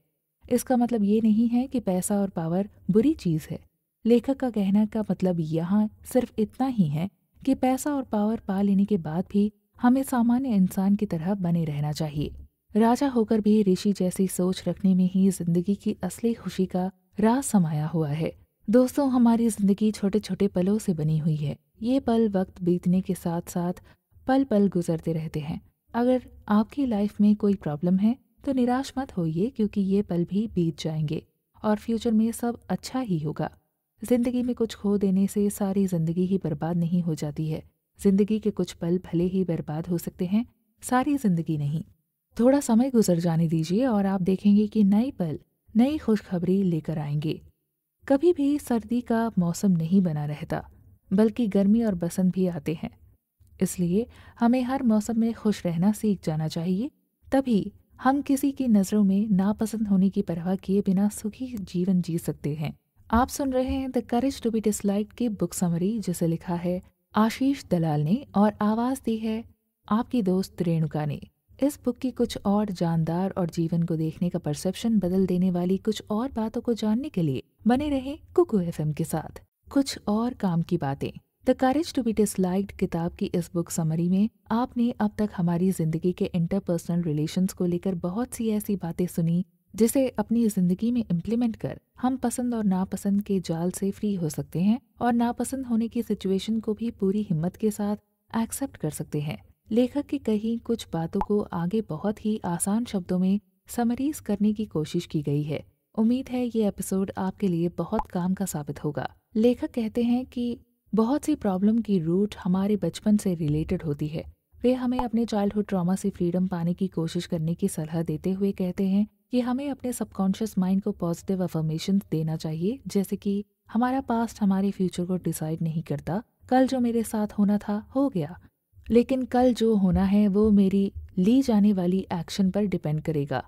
इसका मतलब ये नहीं है कि पैसा और पावर बुरी चीज़ है लेखक का कहना का मतलब यहाँ सिर्फ इतना ही है कि पैसा और पावर पा लेने के बाद भी हमें सामान्य इंसान की तरह बने रहना चाहिए राजा होकर भी ऋषि जैसी सोच रखने में ही जिंदगी की असली खुशी का राज समाया हुआ है दोस्तों हमारी ज़िंदगी छोटे छोटे पलों से बनी हुई है ये पल वक्त बीतने के साथ साथ पल पल गुजरते रहते हैं अगर आपकी लाइफ में कोई प्रॉब्लम है तो निराश मत होइए क्योंकि ये पल भी बीत जाएंगे और फ्यूचर में सब अच्छा ही होगा ज़िंदगी में कुछ खो देने से सारी ज़िंदगी ही बर्बाद नहीं हो जाती है ज़िंदगी के कुछ पल भले ही बर्बाद हो सकते हैं सारी ज़िंदगी नहीं थोड़ा समय गुजर जाने दीजिए और आप देखेंगे कि नए पल नई खुशखबरी लेकर आएंगे कभी भी सर्दी का मौसम नहीं बना रहता बल्कि गर्मी और बसंत भी आते हैं इसलिए हमें हर मौसम में खुश रहना सीख जाना चाहिए तभी हम किसी की नज़रों में नापसंद होने की परवाह किए बिना सुखी जीवन जी सकते हैं आप सुन रहे हैं the courage to be dislike की बुक समरी जिसे लिखा है आशीष दलाल ने और आवाज़ दी है आपकी दोस्त रेणुका ने इस बुक की कुछ और जानदार और जीवन को देखने का परसेप्शन बदल देने वाली कुछ और बातों को जानने के लिए बने रहे कुकू एफ के साथ कुछ और काम की बातें the courage to be disliked किताब की इस बुक समरी में आपने अब तक हमारी जिंदगी के इंटरपर्सनल रिलेशन को लेकर बहुत सी ऐसी बातें सुनी जिसे अपनी जिंदगी में इम्प्लीमेंट कर हम पसंद और नापसंद के जाल से फ्री हो सकते हैं और नापसंद होने की सिचुएशन को भी पूरी हिम्मत के साथ एक्सेप्ट कर सकते हैं लेखक की कही कुछ बातों को आगे बहुत ही आसान शब्दों में समरीज करने की कोशिश की गई है उम्मीद है ये एपिसोड आपके लिए बहुत काम का साबित होगा लेखक कहते हैं कि बहुत सी प्रॉब्लम की रूट हमारे बचपन से रिलेटेड होती है वे हमें अपने चाइल्डहुड ट्रॉमा से फ्रीडम पाने की कोशिश करने की सलाह देते हुए कहते हैं कि हमें अपने सबकॉन्शियस माइंड को पॉजिटिव अफर्मेशन देना चाहिए जैसे कि हमारा पास्ट हमारे फ्यूचर को डिसाइड नहीं करता कल जो मेरे साथ होना था हो गया लेकिन कल जो होना है वो मेरी ली जाने वाली एक्शन पर डिपेंड करेगा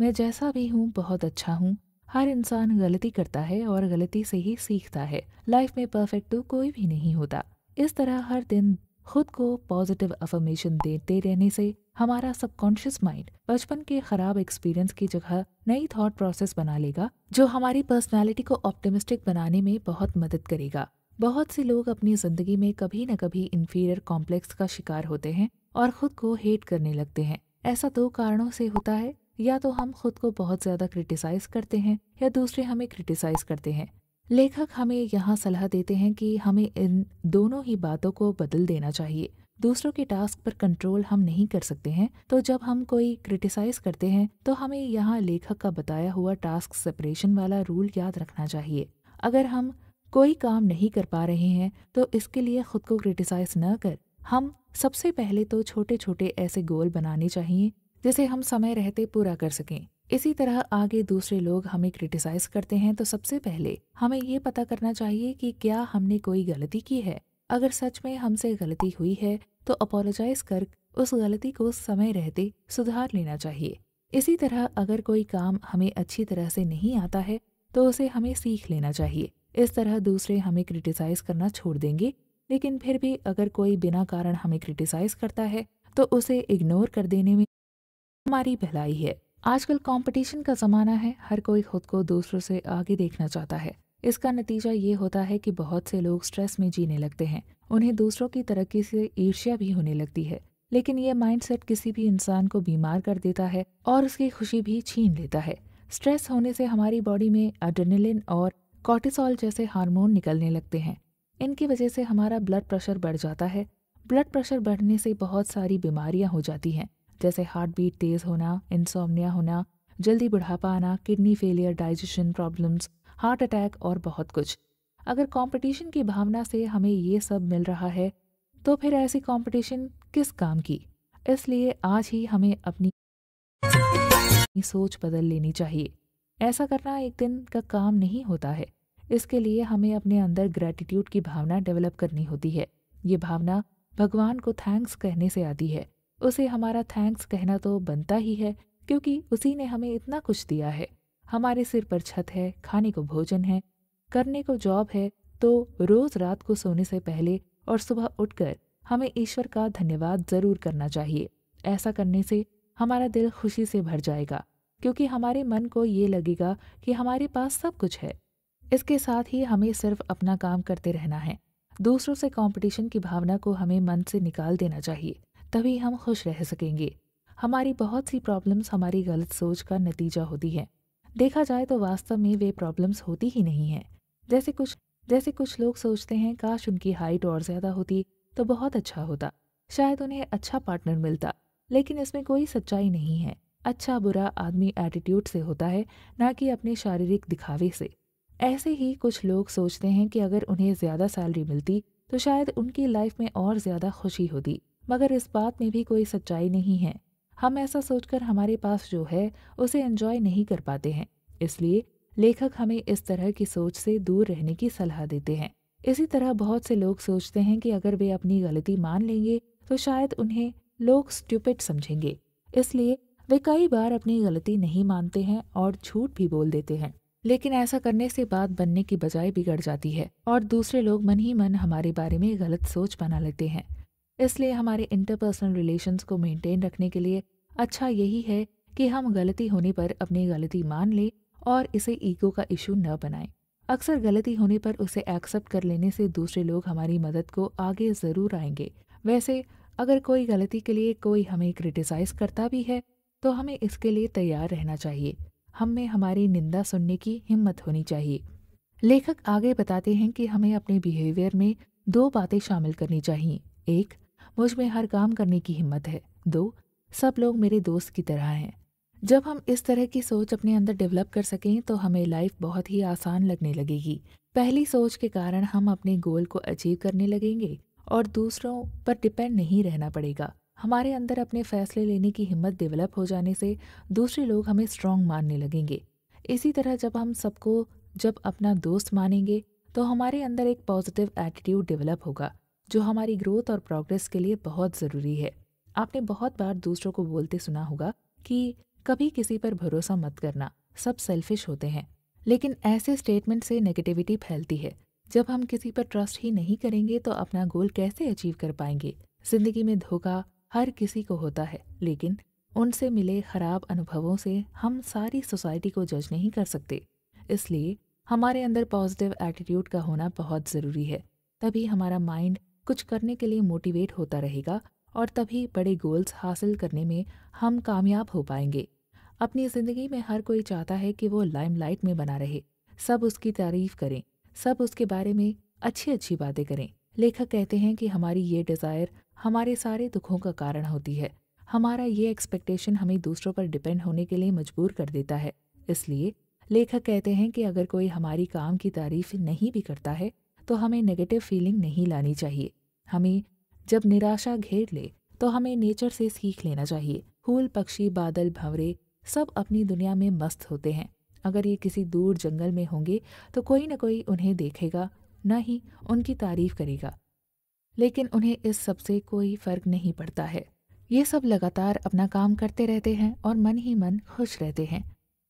मैं जैसा भी हूँ बहुत अच्छा हूँ हर इंसान गलती करता है और गलती से ही सीखता है लाइफ में परफेक्ट तो कोई भी नहीं होता इस तरह हर दिन खुद को पॉजिटिव अफर्मेशन देते रहने से हमारा सबकॉन्शियस माइंड बचपन के खराब एक्सपीरियंस की जगह नई थॉट प्रोसेस बना लेगा जो हमारी पर्सनालिटी को ऑप्टिमिस्टिक बनाने में बहुत मदद करेगा बहुत से लोग अपनी ज़िंदगी में कभी न कभी इन्फीरियर कॉम्प्लेक्स का शिकार होते हैं और ख़ुद को हेट करने लगते हैं ऐसा दो कारणों से होता है या तो हम खुद को बहुत ज़्यादा क्रिटिसाइज़ करते हैं या दूसरे हमें क्रिटिसाइज़ करते हैं लेखक हमें यहाँ सलाह देते हैं कि हमें इन दोनों ही बातों को बदल देना चाहिए दूसरों के टास्क पर कंट्रोल हम नहीं कर सकते हैं तो जब हम कोई क्रिटिसाइज करते हैं तो हमें यहाँ लेखक का बताया हुआ टास्क सेपरेशन वाला रूल याद रखना चाहिए अगर हम कोई काम नहीं कर पा रहे हैं तो इसके लिए खुद को क्रिटिसाइज न कर हम सबसे पहले तो छोटे छोटे ऐसे गोल बनाने चाहिए जिसे हम समय रहते पूरा कर सकें इसी तरह आगे दूसरे लोग हमें क्रिटिसाइज करते हैं तो सबसे पहले हमें ये पता करना चाहिए कि क्या हमने कोई गलती की है अगर सच में हमसे गलती हुई है तो अपोलोजाइज कर उस गलती को समय रहते सुधार लेना चाहिए इसी तरह अगर कोई काम हमें अच्छी तरह से नहीं आता है तो उसे हमें सीख लेना चाहिए इस तरह दूसरे हमें क्रिटिसाइज़ करना छोड़ देंगे लेकिन फिर भी अगर कोई बिना कारण हमें क्रिटिसाइज़ करता है तो उसे इग्नोर कर देने में हमारी भलाई है आजकल कंपटीशन का ज़माना है हर कोई खुद को दूसरों से आगे देखना चाहता है इसका नतीजा ये होता है कि बहुत से लोग स्ट्रेस में जीने लगते हैं उन्हें दूसरों की तरक्की से ईर्ष्या भी होने लगती है लेकिन ये माइंडसेट किसी भी इंसान को बीमार कर देता है और उसकी खुशी भी छीन लेता है स्ट्रेस होने से हमारी बॉडी में एड्रेनलिन और कॉर्टिसोल जैसे हार्मोन निकलने लगते हैं इनकी वजह से हमारा ब्लड प्रेशर बढ़ जाता है ब्लड प्रेशर बढ़ने से बहुत सारी बीमारियां हो जाती हैं जैसे हार्ट बीट तेज़ होना इंसोमनिया होना जल्दी बुढ़ापा आना kidney failure digestion problems heart attack और बहुत कुछ अगर कंपटीशन की भावना से हमें ये सब मिल रहा है तो फिर ऐसी कंपटीशन किस काम की इसलिए आज ही हमें अपनी सोच बदल लेनी चाहिए ऐसा करना एक दिन का काम नहीं होता है इसके लिए हमें अपने अंदर ग्रेटिट्यूड की भावना डेवलप करनी होती है ये भावना भगवान को थैंक्स कहने से आती है उसे हमारा थैंक्स कहना तो बनता ही है क्योंकि उसी ने हमें इतना कुछ दिया है हमारे सिर पर छत है खाने को भोजन है करने को जॉब है तो रोज रात को सोने से पहले और सुबह उठकर हमें ईश्वर का धन्यवाद जरूर करना चाहिए ऐसा करने से हमारा दिल खुशी से भर जाएगा क्योंकि हमारे मन को ये लगेगा कि हमारे पास सब कुछ है इसके साथ ही हमें सिर्फ अपना काम करते रहना है दूसरों से कंपटीशन की भावना को हमें मन से निकाल देना चाहिए तभी हम खुश रह सकेंगे हमारी बहुत सी प्रॉब्लम्स हमारी गलत सोच का नतीजा होती है देखा जाए तो वास्तव में वे प्रॉब्लम्स होती ही नहीं है जैसे कुछ जैसे कुछ लोग सोचते हैं काश उनकी हाइट और ज़्यादा होती तो बहुत अच्छा होता शायद उन्हें अच्छा पार्टनर मिलता लेकिन इसमें कोई सच्चाई नहीं है अच्छा बुरा आदमी एटीट्यूड से होता है ना कि अपने शारीरिक दिखावे से ऐसे ही कुछ लोग सोचते हैं कि अगर उन्हें ज़्यादा सैलरी मिलती तो शायद उनकी लाइफ में और ज़्यादा खुशी होती मगर इस बात में भी कोई सच्चाई नहीं है हम ऐसा सोचकर हमारे पास जो है उसे एंजॉय नहीं कर पाते हैं इसलिए लेखक हमें इस तरह की सोच से दूर रहने की सलाह देते हैं इसी तरह बहुत से लोग सोचते हैं कि अगर वे अपनी गलती मान लेंगे तो शायद उन्हें लोग स्टूपिड समझेंगे इसलिए वे कई बार अपनी गलती नहीं मानते हैं और झूठ भी बोल देते हैं लेकिन ऐसा करने से बात बनने की बजाय बिगड़ जाती है और दूसरे लोग मन ही मन हमारे बारे में गलत सोच बना लेते हैं इसलिए हमारे इंटरपर्सनल रिलेशंस को मेंटेन रखने के लिए अच्छा यही है कि हम गलती होने पर अपनी गलती मान लें और इसे ईगो का इशू न बनाएं अक्सर गलती होने पर उसे एक्सेप्ट कर लेने से दूसरे लोग हमारी मदद को आगे ज़रूर आएंगे वैसे अगर कोई गलती के लिए कोई हमें क्रिटिसाइज़ करता भी है तो हमें इसके लिए तैयार रहना चाहिए हम में हमारी निंदा सुनने की हिम्मत होनी चाहिए लेखक आगे बताते हैं कि हमें अपने बिहेवियर में दो बातें शामिल करनी चाहिए एक मुझ में हर काम करने की हिम्मत है दो सब लोग मेरे दोस्त की तरह हैं जब हम इस तरह की सोच अपने अंदर डेवलप कर सकें तो हमें लाइफ बहुत ही आसान लगने लगेगी पहली सोच के कारण हम अपने गोल को अचीव करने लगेंगे और दूसरों पर डिपेंड नहीं रहना पड़ेगा हमारे अंदर अपने फैसले लेने की हिम्मत डेवलप हो जाने से दूसरे लोग हमें स्ट्रांग मानने लगेंगे इसी तरह जब हम सबको जब अपना दोस्त मानेंगे तो हमारे अंदर एक पॉजिटिव एटीट्यूड डेवलप होगा जो हमारी ग्रोथ और प्रोग्रेस के लिए बहुत ज़रूरी है आपने बहुत बार दूसरों को बोलते सुना होगा कि कभी किसी पर भरोसा मत करना सब सेल्फिश होते हैं लेकिन ऐसे स्टेटमेंट से नेगेटिविटी फैलती है जब हम किसी पर ट्रस्ट ही नहीं करेंगे तो अपना गोल कैसे अचीव कर पाएंगे जिंदगी में धोखा हर किसी को होता है लेकिन उनसे मिले खराब अनुभवों से हम सारी सोसाइटी को जज नहीं कर सकते इसलिए हमारे अंदर पॉजिटिव एटीट्यूड का होना बहुत ज़रूरी है तभी हमारा माइंड कुछ करने के लिए मोटिवेट होता रहेगा और तभी बड़े गोल्स हासिल करने में हम कामयाब हो पाएंगे अपनी ज़िंदगी में हर कोई चाहता है कि वो लाइमलाइट में बना रहे सब उसकी तारीफ करें सब उसके बारे में अच्छी अच्छी बातें करें लेखक कहते हैं कि हमारी ये डिज़ायर हमारे सारे दुखों का कारण होती है हमारा ये एक्सपेक्टेशन हमें दूसरों पर डिपेंड होने के लिए मजबूर कर देता है इसलिए लेखक कहते हैं कि अगर कोई हमारी काम की तारीफ नहीं भी करता है तो हमें नेगेटिव फीलिंग नहीं लानी चाहिए हमें जब निराशा घेर ले तो हमें नेचर से सीख लेना चाहिए फूल पक्षी बादल भंवरे सब अपनी दुनिया में मस्त होते हैं अगर ये किसी दूर जंगल में होंगे तो कोई ना कोई उन्हें देखेगा न ही उनकी तारीफ करेगा लेकिन उन्हें इस सब से कोई फर्क नहीं पड़ता है ये सब लगातार अपना काम करते रहते हैं और मन ही मन खुश रहते हैं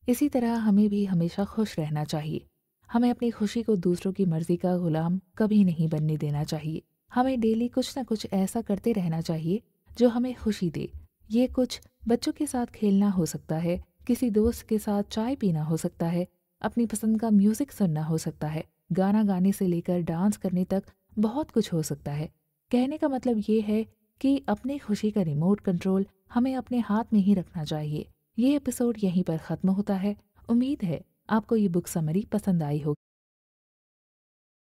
इसी तरह हमें भी हमेशा खुश रहना चाहिए हमें अपनी खुशी को दूसरों की मर्जी का गुलाम कभी नहीं बनने देना चाहिए हमें डेली कुछ ना कुछ ऐसा करते रहना चाहिए जो हमें खुशी दे ये कुछ बच्चों के साथ खेलना हो सकता है किसी दोस्त के साथ चाय पीना हो सकता है अपनी पसंद का म्यूजिक सुनना हो सकता है गाना गाने से लेकर डांस करने तक बहुत कुछ हो सकता है कहने का मतलब ये है कि अपनी खुशी का रिमोट कंट्रोल हमें अपने हाथ में ही रखना चाहिए ये एपिसोड यहीं पर ख़त्म होता है उम्मीद है आपको ये बुक समरी पसंद आई होगी